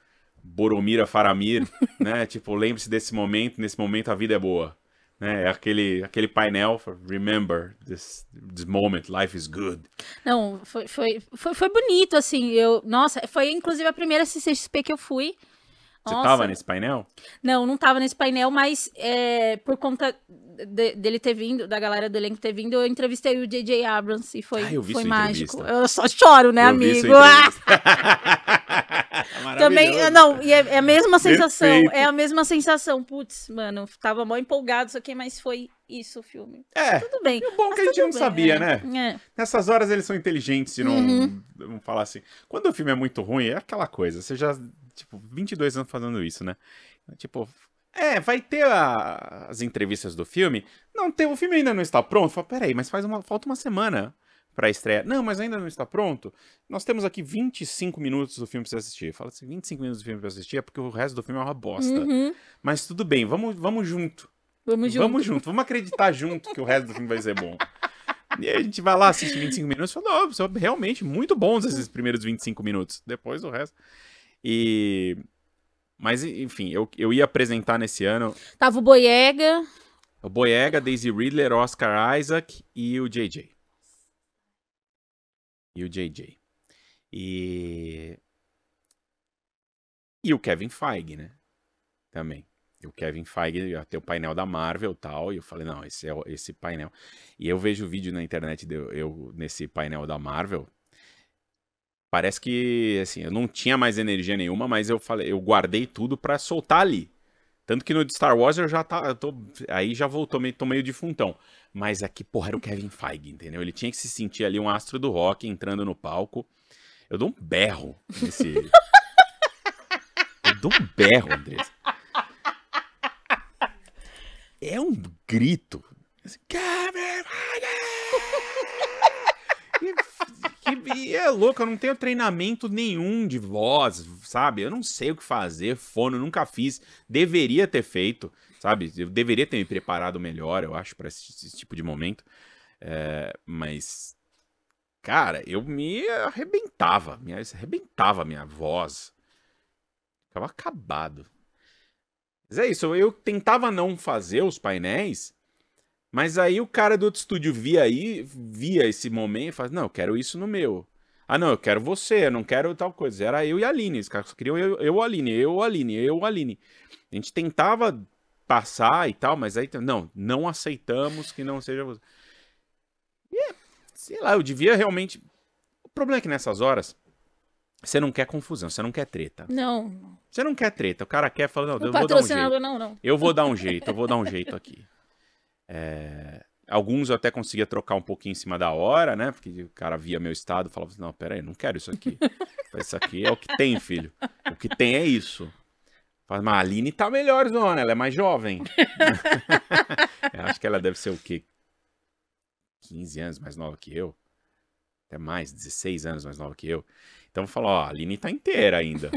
Boromira Faramir, né? Tipo, lembre-se desse momento, nesse momento a vida é boa. Né? É aquele, aquele painel, remember this, this moment, life is good. Não, foi, foi, foi, foi, bonito, assim, eu, nossa, foi inclusive a primeira CCXP que eu fui. Você tava nesse painel? Não, não tava nesse painel, mas é, por conta de, dele ter vindo, da galera do elenco ter vindo, eu entrevistei o J.J. Abrams e foi, ah, eu foi mágico. Entrevista. Eu só choro, né, eu amigo? Tá Também, não, e é, é a mesma sensação. É Perfeito. É a mesma sensação. Putz, mano, tava mal empolgado, isso aqui, mas foi isso o filme. É. Tudo bem. E o bom que a gente não bem, sabia, né? né? É. Nessas horas eles são inteligentes e não. Uhum. Vamos falar assim. Quando o filme é muito ruim, é aquela coisa. Você já, tipo, 22 anos fazendo isso, né? Tipo, é, vai ter a, as entrevistas do filme. Não, tem, o filme ainda não está pronto. Fala, peraí, mas faz uma, falta uma semana para a estreia. Não, mas ainda não está pronto. Nós temos aqui 25 minutos do filme para você assistir. Fala assim, 25 minutos do filme para assistir é porque o resto do filme é uma bosta. Uhum. Mas tudo bem, vamos, vamos junto. Vamos junto. Vamos junto, vamos acreditar junto que o resto do filme vai ser bom. E a gente vai lá assistir 25 minutos e fala, oh, são realmente muito bons esses primeiros 25 minutos. Depois o resto. E. Mas, enfim, eu, eu ia apresentar nesse ano. Tava o Boyega. O Boyega, Daisy Ridley, Oscar Isaac e o JJ e o JJ. E. E o Kevin Feige, né? Também. E o Kevin Feige até o painel da Marvel tal. E eu falei, não, esse é esse painel. E eu vejo o vídeo na internet de, eu nesse painel da Marvel. Parece que assim, eu não tinha mais energia nenhuma, mas eu falei, eu guardei tudo para soltar ali. Tanto que no de Star Wars eu já tá, eu tô, aí já voltou, meio, tô meio de funtão. Mas aqui, é porra, era o Kevin Feige, entendeu? Ele tinha que se sentir ali um astro do rock entrando no palco. Eu dou um berro nesse. Eu dou um berro, Andressa. É um grito. Kevin Feige! E, é louco, eu não tenho treinamento nenhum de voz, sabe? Eu não sei o que fazer, fono, nunca fiz. Deveria ter feito sabe? Eu deveria ter me preparado melhor, eu acho, para esse, esse, tipo de momento. É, mas, cara, eu me arrebentava, me arrebentava minha voz. Ficava acabado. Mas é isso, eu tentava não fazer os painéis, mas aí o cara do outro estúdio via aí, via esse momento e falava, não, eu quero isso no meu. Ah, não, eu quero você, eu não quero tal coisa. Era eu e a Aline, os caras queriam eu, eu, Aline, eu, Aline, eu, Aline. A gente tentava passar e tal, mas aí não, não aceitamos que não seja você. E, é, sei lá, eu devia realmente. O problema é que nessas horas você não quer confusão, você não quer treta. Não. Você não quer treta. O cara quer falar, não, o eu vou dar um jeito. Não, não. Eu vou dar um jeito, eu vou dar um jeito aqui. É... Alguns eu até conseguia trocar um pouquinho em cima da hora, né? Porque o cara via meu estado e falava assim, não, peraí, não quero isso aqui. isso aqui é o que tem, filho. O que tem é isso. Mas a Aline tá melhor, zona, ela é mais jovem. acho que ela deve ser o quê? 15 anos mais nova que eu. Até mais, 16 anos mais nova que eu. Então eu falo, ó, a Aline tá inteira ainda.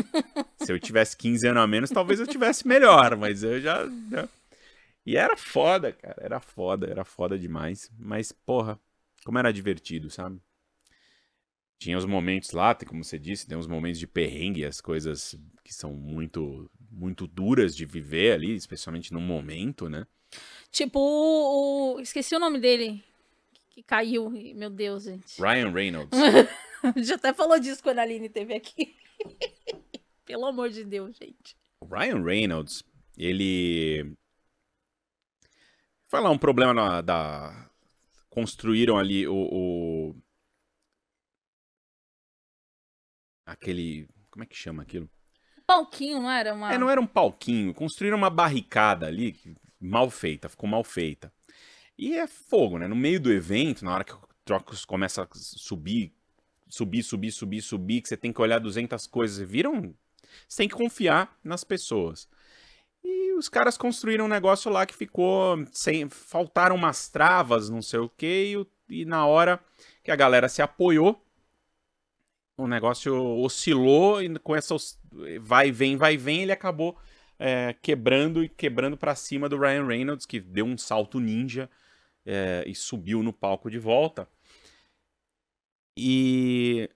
Se eu tivesse 15 anos a menos, talvez eu tivesse melhor, mas eu já. Né? E era foda, cara. Era foda, era foda demais. Mas, porra, como era divertido, sabe? tinha os momentos lá, como você disse, tem uns momentos de perrengue, as coisas que são muito muito duras de viver ali, especialmente no momento, né? Tipo, o... esqueci o nome dele, que caiu, meu Deus, gente. Ryan Reynolds. Já até falou disso quando a Aline teve aqui. Pelo amor de Deus, gente. O Ryan Reynolds, ele foi lá um problema na, da construíram ali o, o aquele. Como é que chama aquilo? Palquinho, não era uma. É, não era um palquinho. Construíram uma barricada ali, mal feita, ficou mal feita. E é fogo, né? No meio do evento, na hora que o Trocos começa a subir, subir, subir, subir, subir, que você tem que olhar 200 coisas, viram? Você tem que confiar nas pessoas. E os caras construíram um negócio lá que ficou sem. Faltaram umas travas, não sei o quê, e, e na hora que a galera se apoiou, o negócio oscilou e com essa vai vem, vai vem, ele acabou é, quebrando e quebrando para cima do Ryan Reynolds, que deu um salto ninja é, e subiu no palco de volta. E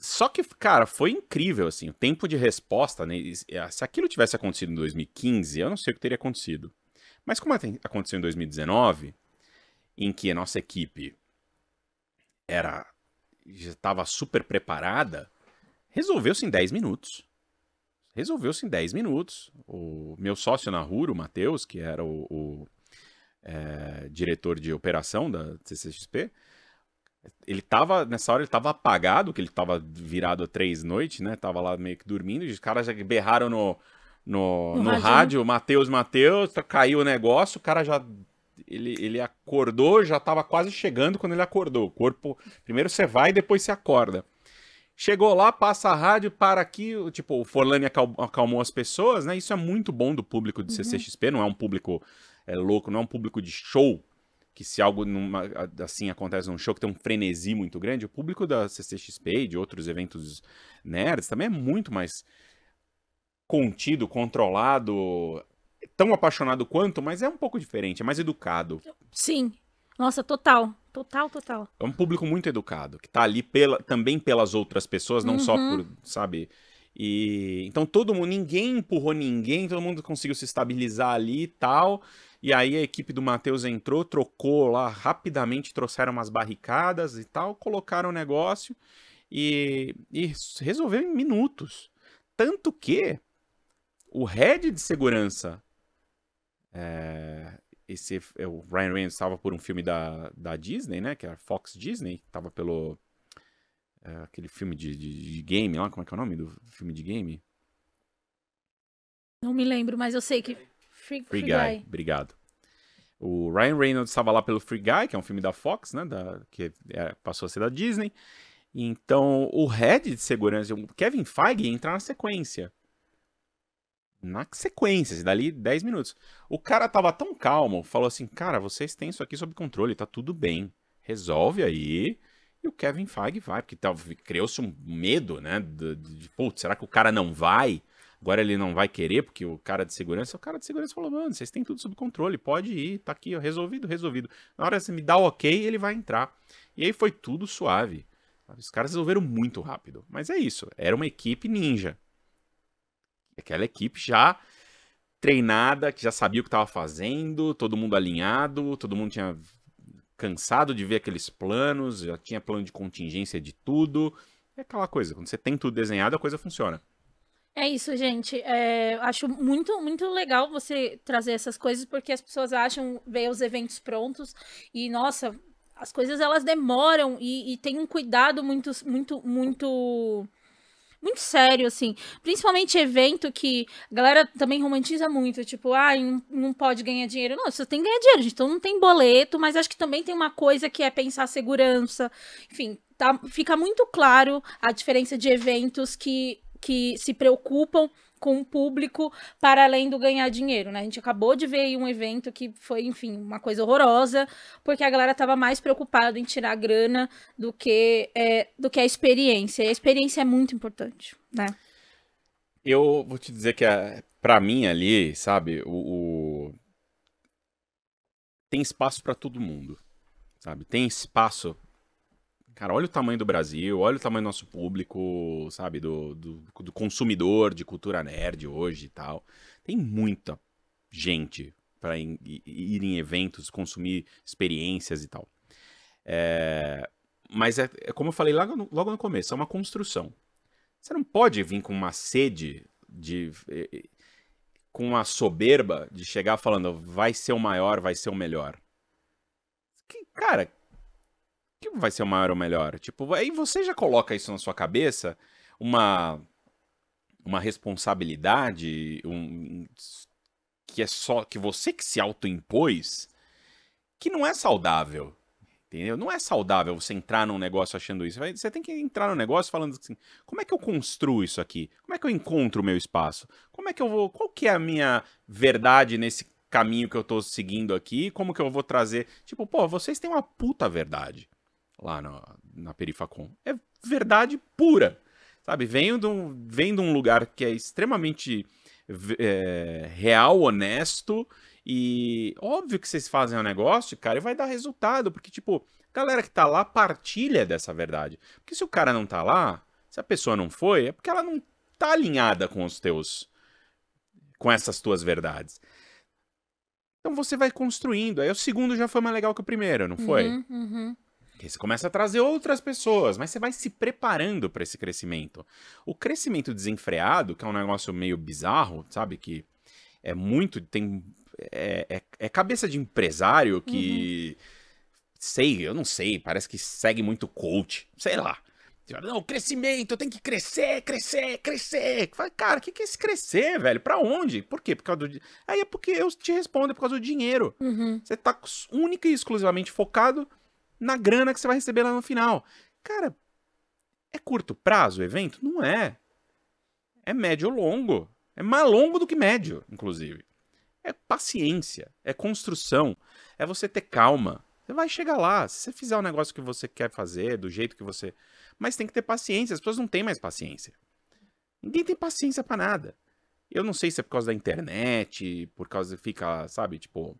só que, cara, foi incrível, assim, o tempo de resposta, né? Se aquilo tivesse acontecido em 2015, eu não sei o que teria acontecido. Mas como aconteceu em 2019, em que a nossa equipe era já estava super preparada, resolveu-se em 10 minutos. Resolveu-se em 10 minutos. O meu sócio na Ruro, o Matheus, que era o, o é, diretor de operação da CCXP, ele tava, nessa hora ele tava apagado, que ele tava virado três noites, né? Tava lá meio que dormindo, e os caras já berraram no, no, no, no rádio, né? Matheus, Matheus, caiu o negócio, o cara já ele, ele acordou, já estava quase chegando quando ele acordou. O corpo. Primeiro você vai, depois você acorda. Chegou lá, passa a rádio, para aqui. Tipo, o Forlani acalmou as pessoas, né? Isso é muito bom do público de uhum. CCXP, não é um público é, louco, não é um público de show. Que se algo numa, assim acontece num show que tem um frenesi muito grande, o público da CCXP e de outros eventos nerds também é muito mais contido, controlado, tão apaixonado quanto, mas é um pouco diferente, é mais educado. Sim. Nossa, total. Total, total. É um público muito educado, que tá ali pela, também pelas outras pessoas, não uhum. só por, sabe? E então todo mundo, ninguém empurrou ninguém, todo mundo conseguiu se estabilizar ali e tal. E aí a equipe do Matheus entrou, trocou lá rapidamente, trouxeram umas barricadas e tal, colocaram o negócio e, e resolveu em minutos. Tanto que o head de segurança é, esse é, o Ryan Reynolds estava por um filme da, da Disney, né? Que era Fox Disney, estava pelo é, aquele filme de, de, de, game lá, como é que é o nome do filme de game? Não me lembro, mas eu sei que Free, Free, Free Guy. Guy. Obrigado. O Ryan Reynolds estava lá pelo Free Guy, que é um filme da Fox, né? Da, que é, passou a ser da Disney. Então, o head de segurança, o Kevin Feige, entra na sequência na sequência, dali 10 minutos. O cara tava tão calmo, falou assim: Cara, vocês têm isso aqui sob controle, tá tudo bem. Resolve aí. E o Kevin Feige vai, porque criou-se um medo, né? De, de, putz, será que o cara não vai? Agora ele não vai querer, porque o cara de segurança, o cara de segurança falou: Mano, vocês têm tudo sob controle, pode ir, tá aqui, ó, resolvido, resolvido. Na hora você me dá o ok, ele vai entrar. E aí foi tudo suave. Os caras resolveram muito rápido. Mas é isso, era uma equipe ninja. Aquela equipe já treinada, que já sabia o que estava fazendo, todo mundo alinhado, todo mundo tinha cansado de ver aqueles planos, já tinha plano de contingência de tudo. É aquela coisa, quando você tem tudo desenhado, a coisa funciona. É isso, gente. É, acho muito, muito legal você trazer essas coisas, porque as pessoas acham ver os eventos prontos e, nossa, as coisas elas demoram e, e tem um cuidado muito, muito, muito muito sério, assim. Principalmente evento que a galera também romantiza muito, tipo, ah, não, pode ganhar dinheiro. Não, você tem que ganhar dinheiro, gente. Então não tem boleto, mas acho que também tem uma coisa que é pensar segurança. Enfim, tá, fica muito claro a diferença de eventos que, que se preocupam com o público para além do ganhar dinheiro, né? A gente acabou de ver aí um evento que foi, enfim, uma coisa horrorosa, porque a galera estava mais preocupada em tirar grana do que, é, do que a experiência. E a experiência é muito importante, né? Eu vou te dizer que, é, para mim ali, sabe, o... o... Tem espaço para todo mundo, sabe? Tem espaço cara, olha o tamanho do Brasil, olha o tamanho do nosso público, sabe, do, do, do consumidor de cultura nerd hoje e tal. Tem muita gente para ir em eventos, consumir experiências e tal. É, mas é, é, como eu falei logo no, logo no começo, é uma construção. Você não pode vir com uma sede de. com uma soberba de chegar falando vai ser o maior, vai ser o melhor. Que, cara, que vai ser o maior ou melhor? Tipo, aí você já coloca isso na sua cabeça, uma uma responsabilidade um, que é só que você que se autoimpôs, que não é saudável. Entendeu? Não é saudável você entrar num negócio achando isso. Você tem que entrar no negócio falando assim: como é que eu construo isso aqui? Como é que eu encontro o meu espaço? Como é que eu vou. Qual que é a minha verdade nesse caminho que eu tô seguindo aqui? Como que eu vou trazer. Tipo, pô, vocês têm uma puta verdade lá no, na Perifacom. É verdade pura, sabe? Vem de um, vem de um lugar que é extremamente é, real, honesto e óbvio que vocês fazem o um negócio, cara, e vai dar resultado, porque, tipo, a galera que tá lá partilha dessa verdade. Porque se o cara não tá lá, se a pessoa não foi, é porque ela não tá alinhada com os teus. com essas tuas verdades. Então você vai construindo. Aí o segundo já foi mais legal que o primeiro, não foi? Uhum, uhum. Porque você começa a trazer outras pessoas, mas você vai se preparando para esse crescimento. O crescimento desenfreado, que é um negócio meio bizarro, sabe? Que é muito. tem É, é, é cabeça de empresário que. Uhum. Sei, eu não sei, parece que segue muito coach, sei lá. Não, crescimento, eu tenho que crescer, crescer, crescer. cara, o que, que é esse crescer, velho? Pra onde? Por quê? Por causa do. Aí é porque eu te respondo, é por causa do dinheiro. Uhum. Você tá única e exclusivamente focado na grana que você vai receber lá no final. Cara, é curto prazo o evento? Não é. É médio ou longo. É mais longo do que médio, inclusive. É paciência, é construção, é você ter calma. Você vai chegar lá, se você fizer o negócio que você quer fazer, do jeito que você. Mas tem que ter paciência, as pessoas não têm mais paciência. Ninguém tem paciência para nada. Eu não sei se é por causa da internet, por causa que fica, sabe, tipo,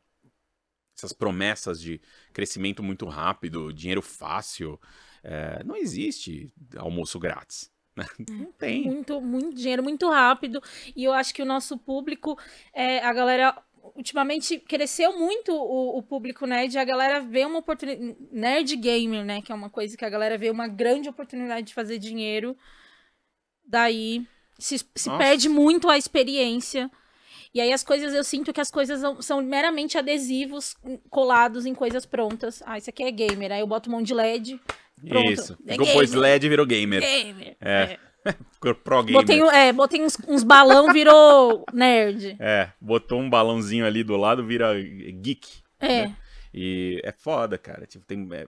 essas promessas de crescimento muito rápido, dinheiro fácil. É, não existe almoço grátis. Né? É, não tem. Muito, muito dinheiro, muito rápido. E eu acho que o nosso público, é, a galera ultimamente cresceu muito o, o, público nerd, a galera vê uma oportunidade. Nerd gamer, né? Que é uma coisa que a galera vê uma grande oportunidade de fazer dinheiro. Daí se, se perde muito a experiência e aí as coisas, eu sinto que as coisas são meramente adesivos colados em coisas prontas. Ah, isso aqui é gamer. Aí eu boto um monte de LED. Pronto. Isso. É Ficou LED virou gamer. Gamer. É. é. Ficou pro gamer. Botei, é, botei uns, uns balão, virou nerd. É, botou um balãozinho ali do lado, vira geek. É. Né? E é foda, cara. Tipo, tem. É...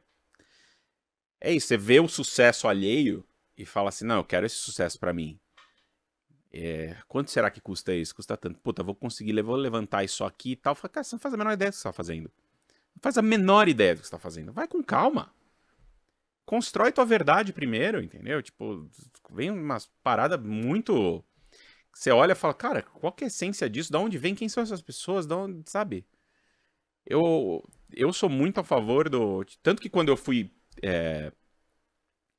é isso, você vê o sucesso alheio e fala assim: não, eu quero esse sucesso para mim. É, quanto será que custa isso? Custa tanto. Puta, vou conseguir, vou levantar isso aqui e tal. Fala, cara, você não faz a menor ideia do que você está fazendo. Não faz a menor ideia do que você está fazendo. Vai com calma. Constrói tua verdade primeiro, entendeu? Tipo, vem uma parada muito. Você olha e fala, cara, qual que é a essência disso? Da onde vem? Quem são essas pessoas? Da onde, sabe? Eu, eu sou muito a favor do. Tanto que quando eu fui. É...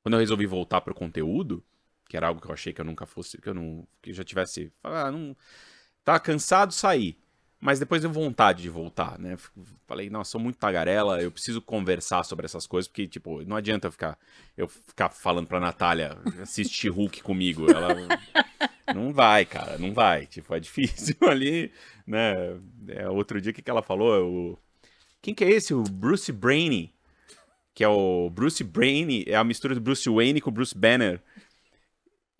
Quando eu resolvi voltar pro conteúdo que era algo que eu achei que eu nunca fosse, que eu não, que eu já tivesse, ah, não, tá cansado, sair Mas depois deu vontade de voltar, né? Falei, nossa, sou muito tagarela, eu preciso conversar sobre essas coisas, porque, tipo, não adianta eu ficar, eu ficar falando pra Natália assistir Hulk comigo. Ela não vai, cara, não vai. Tipo, é difícil ali, né? É, outro dia, o que, que ela falou? o quem que é esse? O Bruce Brainy. Que é o Bruce Brainy, é a mistura do Bruce Wayne com o Bruce Banner.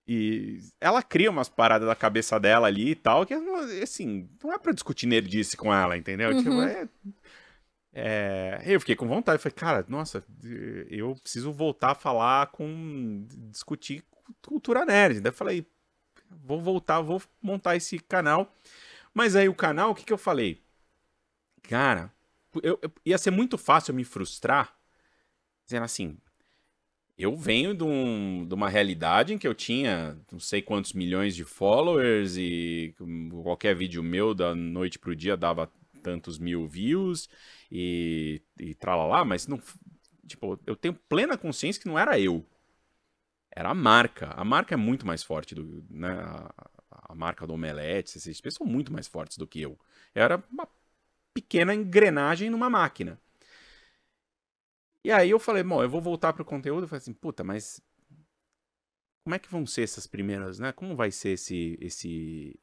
E ela cria umas paradas da cabeça dela ali e tal, que assim, não é pra discutir nerdice com ela, entendeu? Tipo, uhum. Tipo, é, é, eu fiquei com vontade, falei, cara, nossa, eu preciso voltar a falar com. discutir cultura nerd. Daí falei, vou voltar, vou montar esse canal. Mas aí o canal, o que, que eu falei? Cara, eu, eu, ia ser muito fácil me frustrar dizendo assim, eu venho de, um, de, uma realidade em que eu tinha não sei quantos milhões de followers e qualquer vídeo meu da noite pro dia dava tantos mil views e, e tralalá, mas não, tipo, eu tenho plena consciência que não era eu. Era a marca. A marca é muito mais forte do, né, a, a marca do Omelete, pessoas são muito mais fortes do que eu. eu era uma pequena engrenagem numa máquina. E aí eu falei, bom, eu vou voltar pro conteúdo. Eu falei assim, puta, mas como é que vão ser essas primeiras, né? Como vai ser esse esse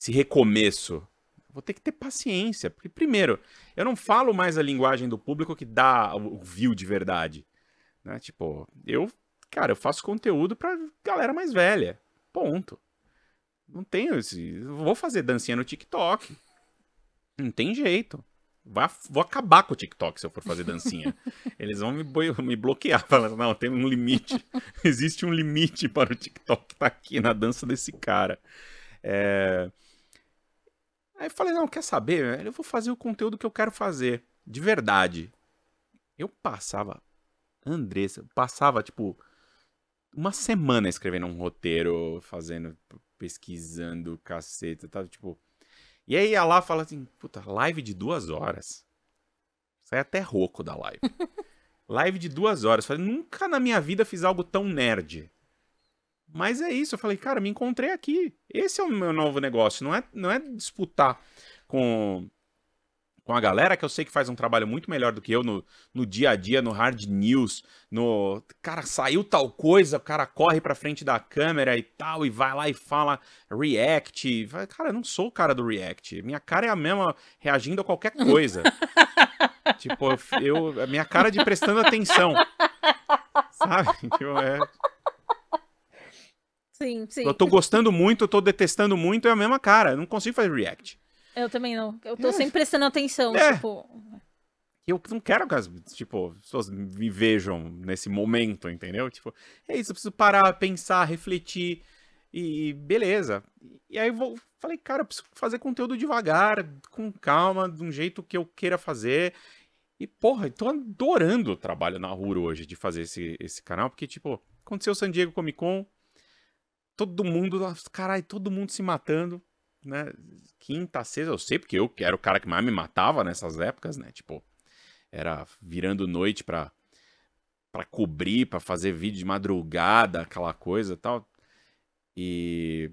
esse recomeço? Vou ter que ter paciência, porque primeiro, eu não falo mais a linguagem do público que dá o view de verdade, né? Tipo, eu, cara, eu faço conteúdo para galera mais velha. Ponto. Não tenho esse, vou fazer dancinha no TikTok. Não tem jeito. Vai, vou acabar com o TikTok se eu for fazer dancinha. Eles vão me, me bloquear, falando, não, tem um limite. Existe um limite para o TikTok estar tá aqui na dança desse cara. É... Aí eu falei, não, quer saber? Eu vou fazer o conteúdo que eu quero fazer. De verdade. Eu passava, Andressa, eu passava, tipo, uma semana escrevendo um roteiro, fazendo, pesquisando, caceta, tá? Tipo, e aí ela fala assim, puta, live de duas horas. Sai é até rouco da live. live de duas horas. Eu falei, nunca na minha vida fiz algo tão nerd. Mas é isso, eu falei, cara, me encontrei aqui. Esse é o meu novo negócio, não é, não é disputar com com a galera que eu sei que faz um trabalho muito melhor do que eu no, no dia a dia, no hard news, no. Cara, saiu tal coisa, o cara corre pra frente da câmera e tal, e vai lá e fala react. Cara, eu não sou o cara do react. Minha cara é a mesma reagindo a qualquer coisa. tipo, eu, a minha cara de prestando atenção. Sabe? Tipo, é. Sim, sim. Eu tô gostando muito, eu tô detestando muito, é a mesma cara. Eu não consigo fazer react. Eu também não. Eu tô é. sempre prestando atenção, é. tipo. Né? Eu não quero que as, tipo, pessoas me vejam nesse momento, entendeu? Tipo, é isso, eu preciso parar, pensar, refletir. E beleza. E aí eu falei, cara, eu preciso fazer conteúdo devagar, com calma, de um jeito que eu queira fazer. E, porra, tô adorando o trabalho na rua hoje de fazer esse, esse canal, porque, tipo, aconteceu o San Diego Comic Con, todo mundo, caralho, todo mundo se matando né, quinta, sexta, eu sei, porque eu era o cara que mais me matava nessas épocas, né? Tipo, era virando noite pra, pra cobrir, pra fazer vídeo de madrugada, aquela coisa e tal. E.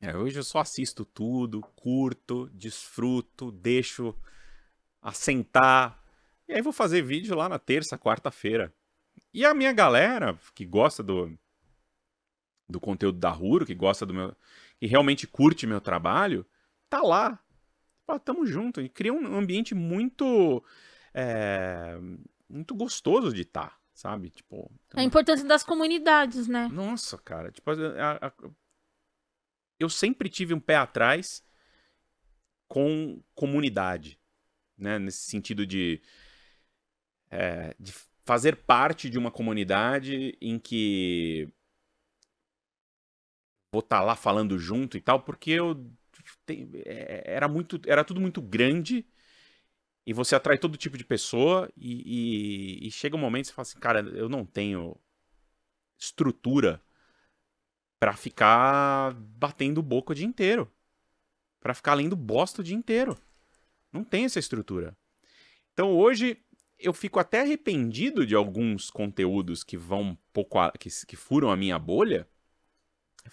É, hoje eu só assisto tudo, curto, desfruto, deixo assentar. E aí vou fazer vídeo lá na terça, quarta-feira. E a minha galera que gosta do, do conteúdo da Ruro, que gosta do meu, e realmente curte meu trabalho, tá lá. Pô, tamo junto. E cria um ambiente muito. É, muito gostoso de estar, tá, sabe? Tipo. É a importância das comunidades, né? Nossa, cara. Tipo, a, a... eu sempre tive um pé atrás com comunidade, né? Nesse sentido de, é, de fazer parte de uma comunidade em que vou estar tá lá falando junto e tal, porque eu é, era muito, era tudo muito grande e você atrai todo tipo de pessoa e, e, e chega um momento que você fala assim, cara, eu não tenho estrutura para ficar batendo boca o dia inteiro, para ficar lendo bosta o dia inteiro. Não tem essa estrutura. Então hoje eu fico até arrependido de alguns conteúdos que vão um pouco a, que, que furam a minha bolha,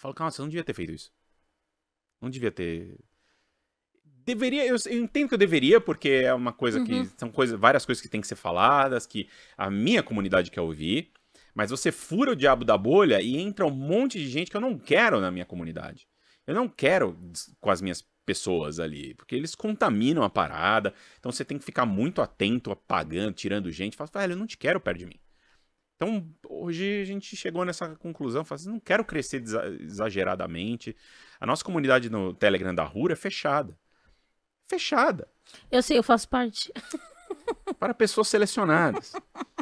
eu falo, calma, você não devia ter feito isso. Não devia ter. Deveria, eu, eu entendo que eu deveria, porque é uma coisa uhum. que. São coisa, várias coisas que tem que ser faladas, que a minha comunidade quer ouvir. Mas você fura o diabo da bolha e entra um monte de gente que eu não quero na minha comunidade. Eu não quero com as minhas pessoas ali, porque eles contaminam a parada. Então você tem que ficar muito atento, apagando, tirando gente. Fala, velho, eu não te quero perto de mim. Então, hoje a gente chegou nessa conclusão, falando, assim, não quero crescer exageradamente. A nossa comunidade no Telegram da Rura é fechada. Fechada. Eu sei, eu faço parte. Para pessoas selecionadas.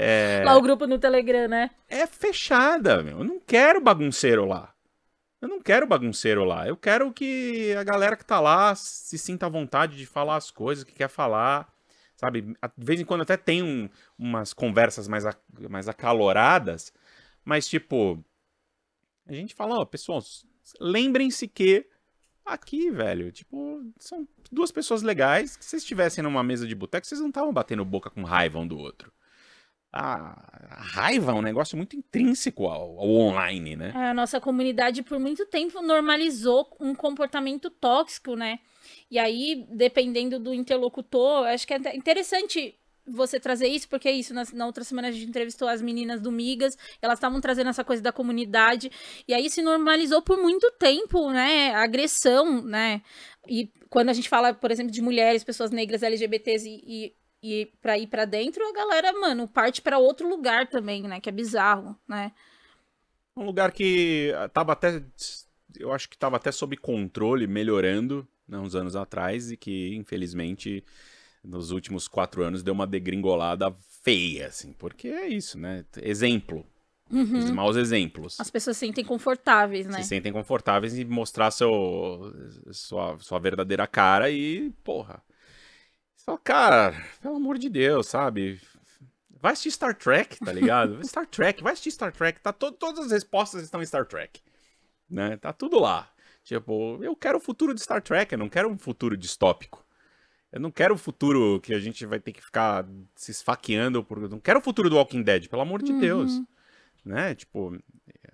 É... Lá o grupo no Telegram, né? É fechada, meu. Eu não quero bagunceiro lá. Eu não quero bagunceiro lá. Eu quero que a galera que tá lá se sinta à vontade de falar as coisas que quer falar sabe? De vez em quando até tem um, umas conversas mais, a, mais acaloradas, mas tipo, a gente fala, ó, pessoal, lembrem-se que aqui, velho, tipo, são duas pessoas legais que se vocês estivessem numa mesa de boteco, vocês não estavam batendo boca com raiva um do outro a, a raiva é um negócio muito intrínseco ao, ao online, né? É, a nossa comunidade por muito tempo normalizou um comportamento tóxico, né? E aí, dependendo do interlocutor, acho que é interessante você trazer isso, porque é isso, na, na, outra semana a gente entrevistou as meninas do Migas, elas estavam trazendo essa coisa da comunidade, e aí se normalizou por muito tempo, né, a agressão, né, e quando a gente fala, por exemplo, de mulheres, pessoas negras, LGBTs e, e e pra ir para dentro, a galera, mano, parte para outro lugar também, né? Que é bizarro, né? Um lugar que ah, tava até. Eu acho que tava até sob controle, melhorando, né, uns anos atrás, e que, infelizmente, nos últimos quatro anos deu uma degringolada feia, assim. Porque é isso, né? Exemplo. Uhum. Os maus exemplos. As pessoas se sentem confortáveis, né? Se sentem confortáveis em mostrar seu, sua, sua verdadeira cara e, porra, Fala, cara, pelo amor de Deus, sabe? Vai assistir Star Trek, tá ligado? Star Trek, vai assistir Star Trek. Tá to todas as respostas estão em Star Trek. Né? Tá tudo lá. Tipo, eu quero o futuro de Star Trek, eu não quero um futuro distópico. Eu não quero o futuro que a gente vai ter que ficar se esfaqueando. Por... Eu não quero o futuro do Walking Dead, pelo amor de uhum. Deus. Né? Tipo,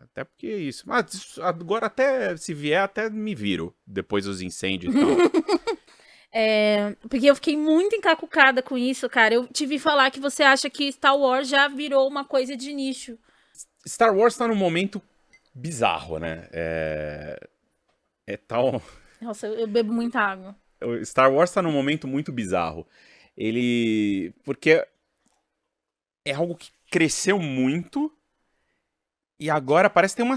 até porque é isso. Mas agora até, se vier, até me viro. Depois dos incêndios e tal. É, porque eu fiquei muito encacucada com isso, cara. Eu tive falar que você acha que Star Wars já virou uma coisa de nicho. Star Wars tá num momento bizarro, né? É, é tal. Nossa, eu bebo muita água. Star Wars tá num momento muito bizarro. Ele. Porque é algo que cresceu muito e agora parece que tem uma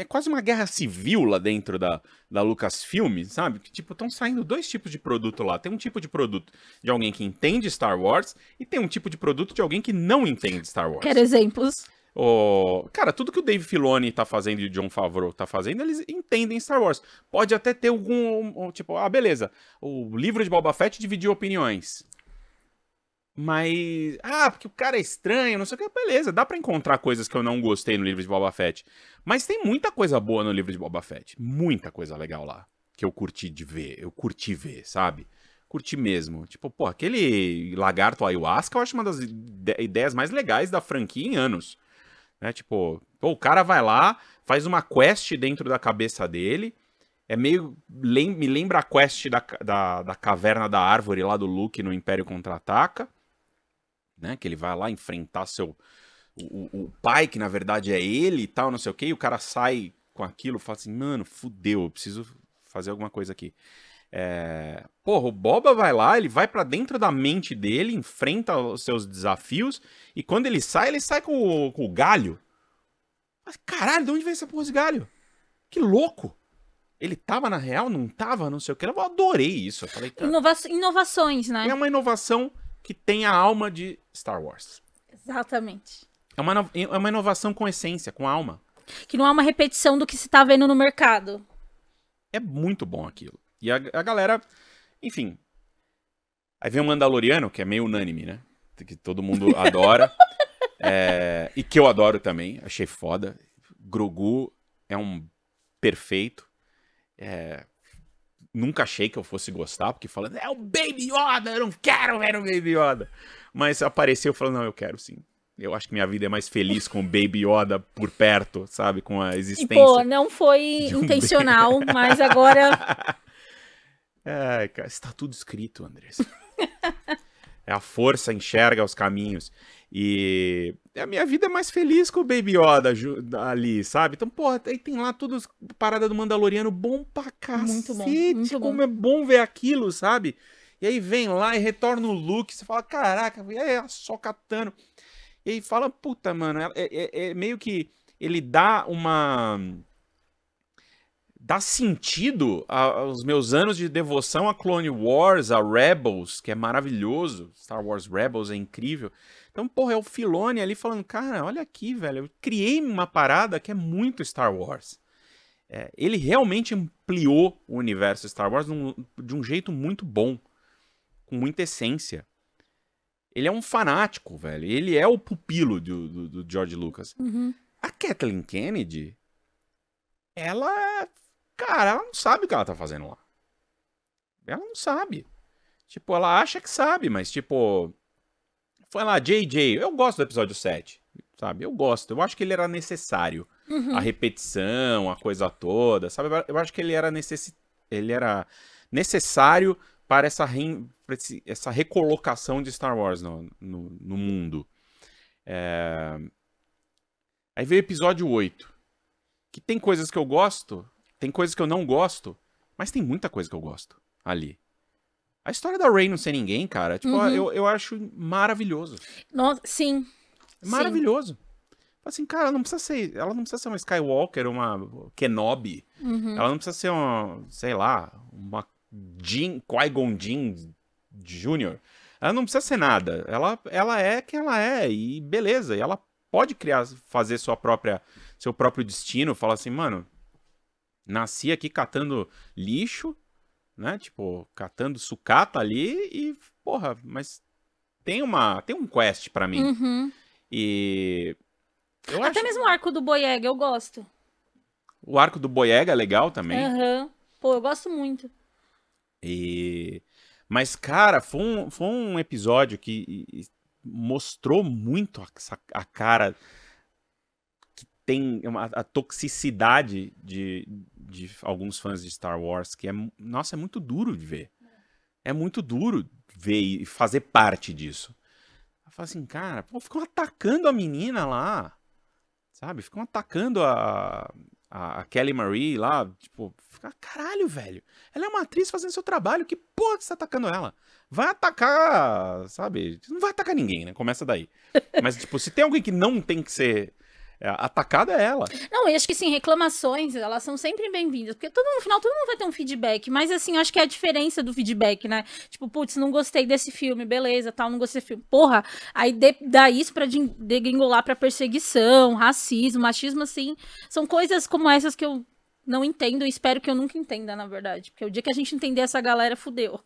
é quase uma guerra civil lá dentro da, da Lucasfilm, sabe? Que tipo, estão saindo dois tipos de produto lá. Tem um tipo de produto de alguém que entende Star Wars e tem um tipo de produto de alguém que não entende Star Wars. Quer exemplos. Oh, cara, tudo que o Dave Filoni tá fazendo e o John Favreau tá fazendo, eles entendem Star Wars. Pode até ter algum, tipo, ah, beleza, o livro de Boba Fett dividiu opiniões. Mas. Ah, porque o cara é estranho, não sei o que. Beleza, dá para encontrar coisas que eu não gostei no livro de Boba Fett. Mas tem muita coisa boa no livro de Boba Fett. Muita coisa legal lá. Que eu curti de ver. Eu curti ver, sabe? Curti mesmo. Tipo, pô, aquele lagarto ayahuasca eu acho uma das ideias mais legais da franquia em anos. Né? Tipo, pô, o cara vai lá, faz uma quest dentro da cabeça dele. É meio. Lem, me lembra a quest da, da, da caverna da árvore lá do Luke no Império Contra-Ataca né? Que ele vai lá enfrentar seu. O, o pai, que na verdade é ele e tal, não sei o quê, e o cara sai com aquilo, fala assim, mano, fudeu, eu preciso fazer alguma coisa aqui. É... Porra, o Boba vai lá, ele vai para dentro da mente dele, enfrenta os seus desafios, e quando ele sai, ele sai com o, com o galho. Mas caralho, de onde vem essa porra de galho? Que louco! Ele tava na real, não tava, não sei o que. Eu adorei isso. Eu falei, cara, Inova... Inovações, né? É uma inovação que tem a alma de Star Wars. Exatamente. É uma, é uma inovação com essência, com alma. Que não é uma repetição do que se tá vendo no mercado. É muito bom aquilo. E a, a galera, enfim. Aí vem o Mandaloriano, que é meio unânime, né? Que todo mundo adora. é, e que eu adoro também. Achei foda. Grogu é um perfeito. É, nunca achei que eu fosse gostar, porque falando, é o Baby Yoda, eu não quero ver o Baby Yoda. Mas apareceu e falou: não, eu quero sim. Eu acho que minha vida é mais feliz com o Baby Yoda por perto, sabe? Com a existência. E, pô, não foi um intencional, mas agora. Ai, cara, está tudo escrito, Andrés. é a força enxerga os caminhos. E é, a minha vida é mais feliz com o Baby Yoda ali, sabe? Então, pô aí tem lá tudo parada do Mandaloriano bom pra cacete. Muito bom, muito bom. Como é bom ver aquilo, sabe? E aí vem lá e retorna o Luke. Você fala, caraca, é só catando. E aí fala, puta, mano, é, é, é, é meio que ele dá uma dá sentido aos meus anos de devoção a Clone Wars, a Rebels, que é maravilhoso. Star Wars Rebels é incrível. Então, porra, é o Filone ali falando, cara, olha aqui, velho, eu criei uma parada que é muito Star Wars. É, ele realmente ampliou o universo Star Wars num, de um jeito muito bom com muita essência. Ele é um fanático, velho. Ele é o pupilo do, do, do George Lucas. Uhum. A Kathleen Kennedy, ela. Cara, ela não sabe o que ela tá fazendo lá. Ela não sabe. Tipo, ela acha que sabe, mas tipo. Foi lá, JJ. Eu gosto do episódio 7. Sabe? Eu gosto. Eu acho que ele era necessário. Uhum. A repetição, a coisa toda, sabe? Eu acho que ele era necess... ele era necessário para essa, para essa recolocação de Star Wars no, no, no mundo. É... Aí veio o episódio 8. Que tem coisas que eu gosto, tem coisas que eu não gosto, mas tem muita coisa que eu gosto ali. A história da Rey não ser ninguém, cara, tipo, uhum. eu, eu acho maravilhoso. Nossa, sim. Maravilhoso. Sim. Assim, cara, ela não precisa ser. Ela não precisa ser uma Skywalker, uma Kenobi. Uhum. Ela não precisa ser uma, sei lá, uma Jin, Qui-Gon Jin Jr., ela não precisa ser nada. Ela, ela é quem ela é e beleza. E ela pode criar, fazer sua própria, seu próprio destino. Falar assim, mano, nasci aqui catando lixo, né? Tipo, catando sucata ali e, porra, mas tem uma, tem um quest para mim. Uhum. E eu até acho... mesmo o arco do Boyega eu gosto. O arco do Boyega é legal também. Aham. Uhum. Pô, eu gosto muito. E... Mas, cara, foi um, foi um episódio que mostrou muito a, a cara que tem uma, a toxicidade de, de alguns fãs de Star Wars, que é, nossa, é muito duro de ver. É muito duro ver e fazer parte disso. Fala assim, cara, pô, ficam atacando a menina lá, sabe? Ficam atacando a, a, a Kelly Marie lá, tipo, fica, caralho, velho. Ela é uma atriz fazendo seu trabalho, que porra que você tá atacando ela? Vai atacar, sabe? Não vai atacar ninguém, né? Começa daí. Mas, tipo, se tem alguém que não tem que ser é, atacada é ela. Não, eu acho que sim, reclamações, elas são sempre bem-vindas, porque todo, no final todo mundo vai ter um feedback, mas assim, eu acho que é a diferença do feedback, né? Tipo, putz, não gostei desse filme, beleza, tal, não gostei desse filme. Porra, aí dá isso pra degringolar pra perseguição, racismo, machismo, assim, são coisas como essas que eu não entendo e espero que eu nunca entenda, na verdade, porque o dia que a gente entender essa galera, fudeu.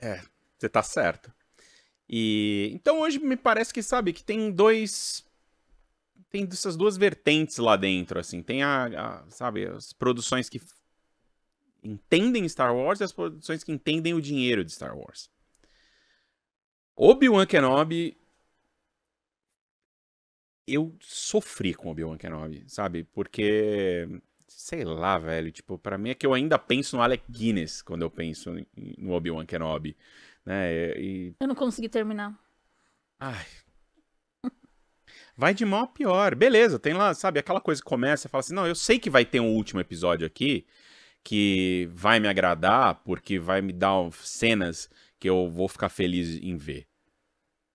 É, você tá certo. E então hoje me parece que sabe que tem dois tem essas duas vertentes lá dentro, assim. Tem a, a sabe, as produções que entendem Star Wars e as produções que entendem o dinheiro de Star Wars. Obi-Wan Kenobi eu sofri com Obi-Wan Kenobi, sabe? Porque sei lá, velho, tipo, para mim é que eu ainda penso no Alec Guinness quando eu penso no Obi-Wan Kenobi, né? E... Eu não consegui terminar. Ai, Vai de mal a pior. Beleza, tem lá, sabe, aquela coisa que começa e fala assim: não, eu sei que vai ter um último episódio aqui que vai me agradar, porque vai me dar cenas que eu vou ficar feliz em ver.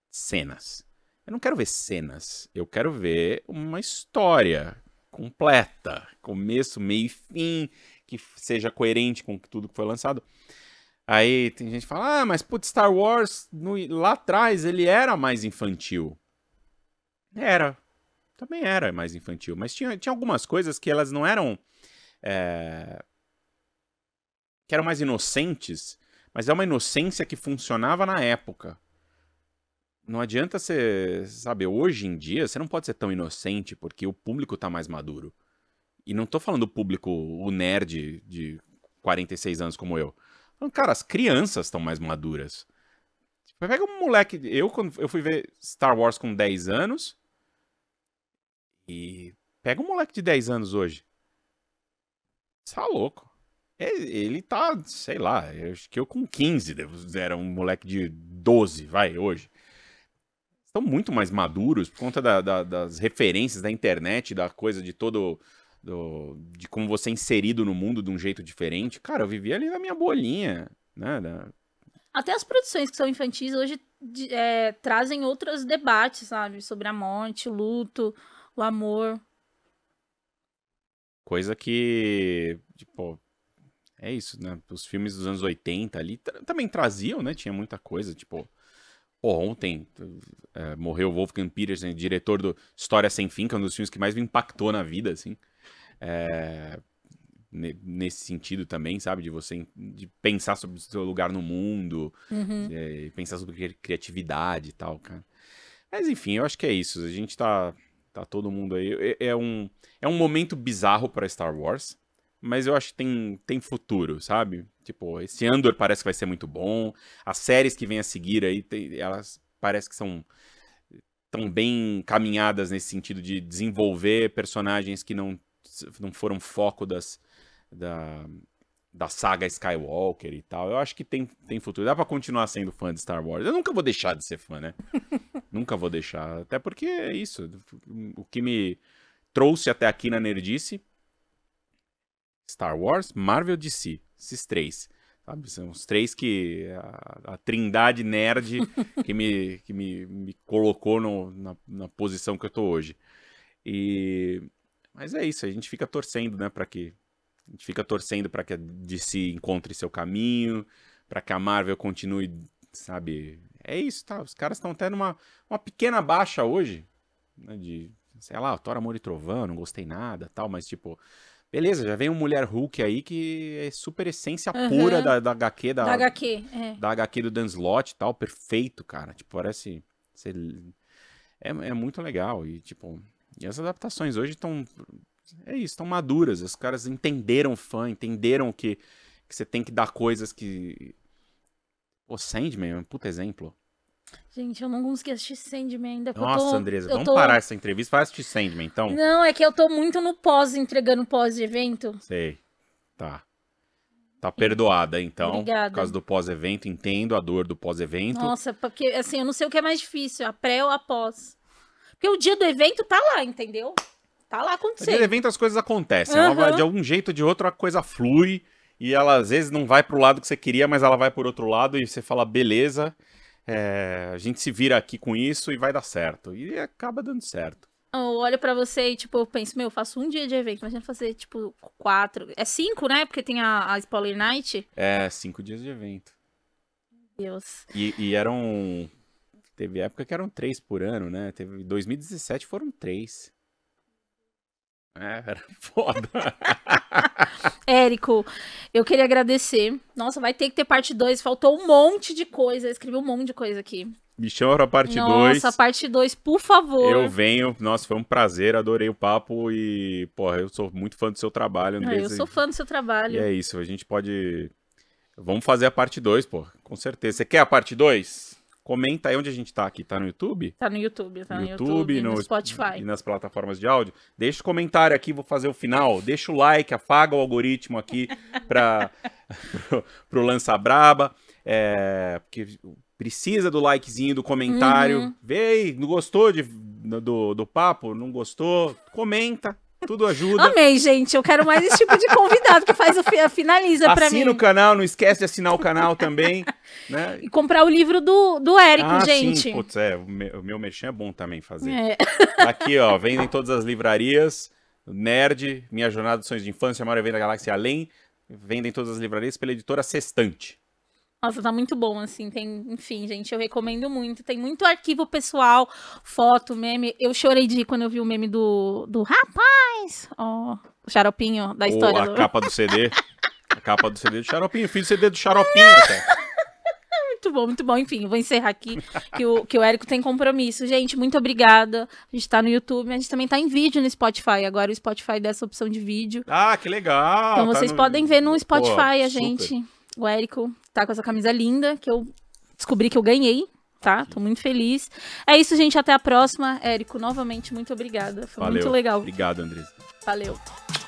Cenas. Eu não quero ver cenas. Eu quero ver uma história completa. Começo, meio e fim, que seja coerente com tudo que foi lançado. Aí tem gente que fala, ah, mas putz, Star Wars no, lá atrás ele era mais infantil. Era. Também era mais infantil. Mas tinha, tinha algumas coisas que elas não eram. É... que eram mais inocentes, mas é uma inocência que funcionava na época. Não adianta você. Sabe, hoje em dia você não pode ser tão inocente porque o público tá mais maduro. E não tô falando do público, o nerd de 46 anos como eu. Cara, as crianças estão mais maduras. Pega um moleque. Eu, quando eu fui ver Star Wars com 10 anos. E. Pega um moleque de 10 anos hoje. Tá louco. É, ele tá, sei lá, eu acho que eu com 15 era um moleque de 12, vai, hoje. Estão muito mais maduros por conta da, da, das referências da internet, da coisa de todo. Do, de como você é inserido no mundo de um jeito diferente. Cara, eu vivia ali na minha bolinha, né? até as produções que são infantis hoje é, trazem outros debates, sabe? Sobre a morte, o luto, o amor. Coisa que, tipo, é isso, né? Os filmes dos anos 80 ali também traziam, né? Tinha muita coisa, tipo... Oh, ontem é, morreu Wolfgang Petersen, diretor do História Sem Fim, que é um dos filmes que mais me impactou na vida, assim. É, nesse sentido também, sabe? De você de pensar sobre o seu lugar no mundo, uhum. é, pensar sobre criatividade e tal, cara. Mas enfim, eu acho que é isso. A gente tá, tá todo mundo aí. É, é um, é um momento bizarro para Star Wars, mas eu acho que tem, tem futuro, sabe? Tipo, esse Andor parece que vai ser muito bom. As séries que vêm a seguir aí, tem, elas parece que são tão bem caminhadas nesse sentido de desenvolver personagens que não, não foram foco das, da, da saga Skywalker e tal. Eu acho que tem, tem futuro. Dá para continuar sendo fã de Star Wars. Eu nunca vou deixar de ser fã, né? nunca vou deixar. Até porque é isso. O que me trouxe até aqui na Nerdice. Star Wars, Marvel DC. Esses três. Sabe? São os três que. A, a trindade nerd que me, que me, me colocou no, na, na posição que eu tô hoje. E. Mas é isso, a gente fica torcendo, né, para que a gente fica torcendo para que a DC encontre seu caminho, para que a Marvel continue, sabe? É isso, tá? Os caras estão até numa uma pequena baixa hoje, né, de, sei lá, Thor, Amor e Trovão, não gostei nada, tal, mas tipo, beleza, já vem um Mulher Hulk aí que é super essência uhum. pura da, da HQ, da, da HQ, é. da HQ do Dan Slott e tal, perfeito, cara, tipo, parece ser... é, é muito legal e, tipo, e as adaptações hoje estão é isso, estão maduras. Os caras entenderam o fã, entenderam que, que você tem que dar coisas que. Pô, Sandman é um puto exemplo. Gente, eu não consegui assistir Sandman ainda. Nossa, eu tô, Andresa, eu vamos tô... parar essa entrevista. Vai assistir Sandman, então. Não, é que eu tô muito no pós, entregando pós-evento. Sei. Tá. Tá perdoada, então. Obrigada. Por causa do pós-evento, entendo a dor do pós-evento. Nossa, porque assim, eu não sei o que é mais difícil, a pré ou a pós. Porque o dia do evento tá lá, entendeu? tá lá acontecendo. No evento as coisas acontecem. Uhum. É ela, de algum jeito ou de outro a coisa flui e ela às vezes não vai pro lado que você queria, mas ela vai por outro lado e você fala, beleza, é, a gente se vira aqui com isso e vai dar certo. E acaba dando certo. Eu olho para você e, tipo, eu penso, meu, eu faço um dia de evento, imagina fazer, tipo, quatro. É cinco, né? Porque tem a, a Spoiler Night. É, cinco dias de evento. Deus. E, e eram. Teve época que eram três por ano, né? Teve 2017 foram três. É, era foda. Érico, eu queria agradecer. Nossa, vai ter que ter parte 2. Faltou um monte de coisa. Eu escrevi um monte de coisa aqui. Me chama pra parte 2. Nossa, dois. parte 2, por favor. Eu venho. Nossa, foi um prazer. Adorei o papo. E, porra, eu sou muito fã do seu trabalho, Andressa. Ah, é, eu sou fã do seu trabalho. E é isso. A gente pode. Vamos fazer a parte 2, pô. Com certeza. Você quer a parte 2? Comenta aí onde a gente tá aqui. Tá no YouTube? Tá no YouTube, tá no YouTube, YouTube no, no Spotify. E nas plataformas de áudio. Deixa o comentário aqui, vou fazer o final. Deixa o like, afaga o algoritmo aqui para pro, pro Lança Braba. É, porque precisa do likezinho, do comentário. Uhum. Vê aí, gostou de, do, do papo? Não gostou? Comenta, tudo ajuda. Amei, gente. Eu quero mais esse tipo de convidado que faz o finaliza para mim. Assina o canal, não esquece de assinar o canal também. né? E comprar o livro do, do Érico, ah, gente. Sim. Putz, é, o meu, mexer é bom também fazer. É. Tá aqui, ó, vendem todas as livrarias. Nerd, Minha Jornada dos Sonhos de Infância, Maior Evento da Galáxia Além. Vendem todas as livrarias pela editora Sextante. Nossa, tá muito bom, assim, tem, enfim, gente, eu recomendo muito, tem muito arquivo pessoal, foto, meme, eu chorei de quando eu vi o meme do, do rapaz, ó, oh, o xaropinho da história. Oh, a do... capa do CD, a capa do CD do xaropinho, fiz CD do xaropinho, cara. Muito bom, muito bom. Enfim, vou encerrar aqui que o, que o Érico tem compromisso. Gente, muito obrigada. A gente tá no YouTube, mas a gente também tá em vídeo no Spotify. Agora o Spotify dessa opção de vídeo. Ah, que legal! Então tá vocês no... podem ver no Spotify Pô, a gente. Super. O Érico tá com essa camisa linda que eu descobri que eu ganhei. Tá, tô muito feliz. É isso, gente. Até a próxima. Érico, novamente, muito obrigada. Foi Valeu. muito legal. Obrigado, Andresa. Valeu.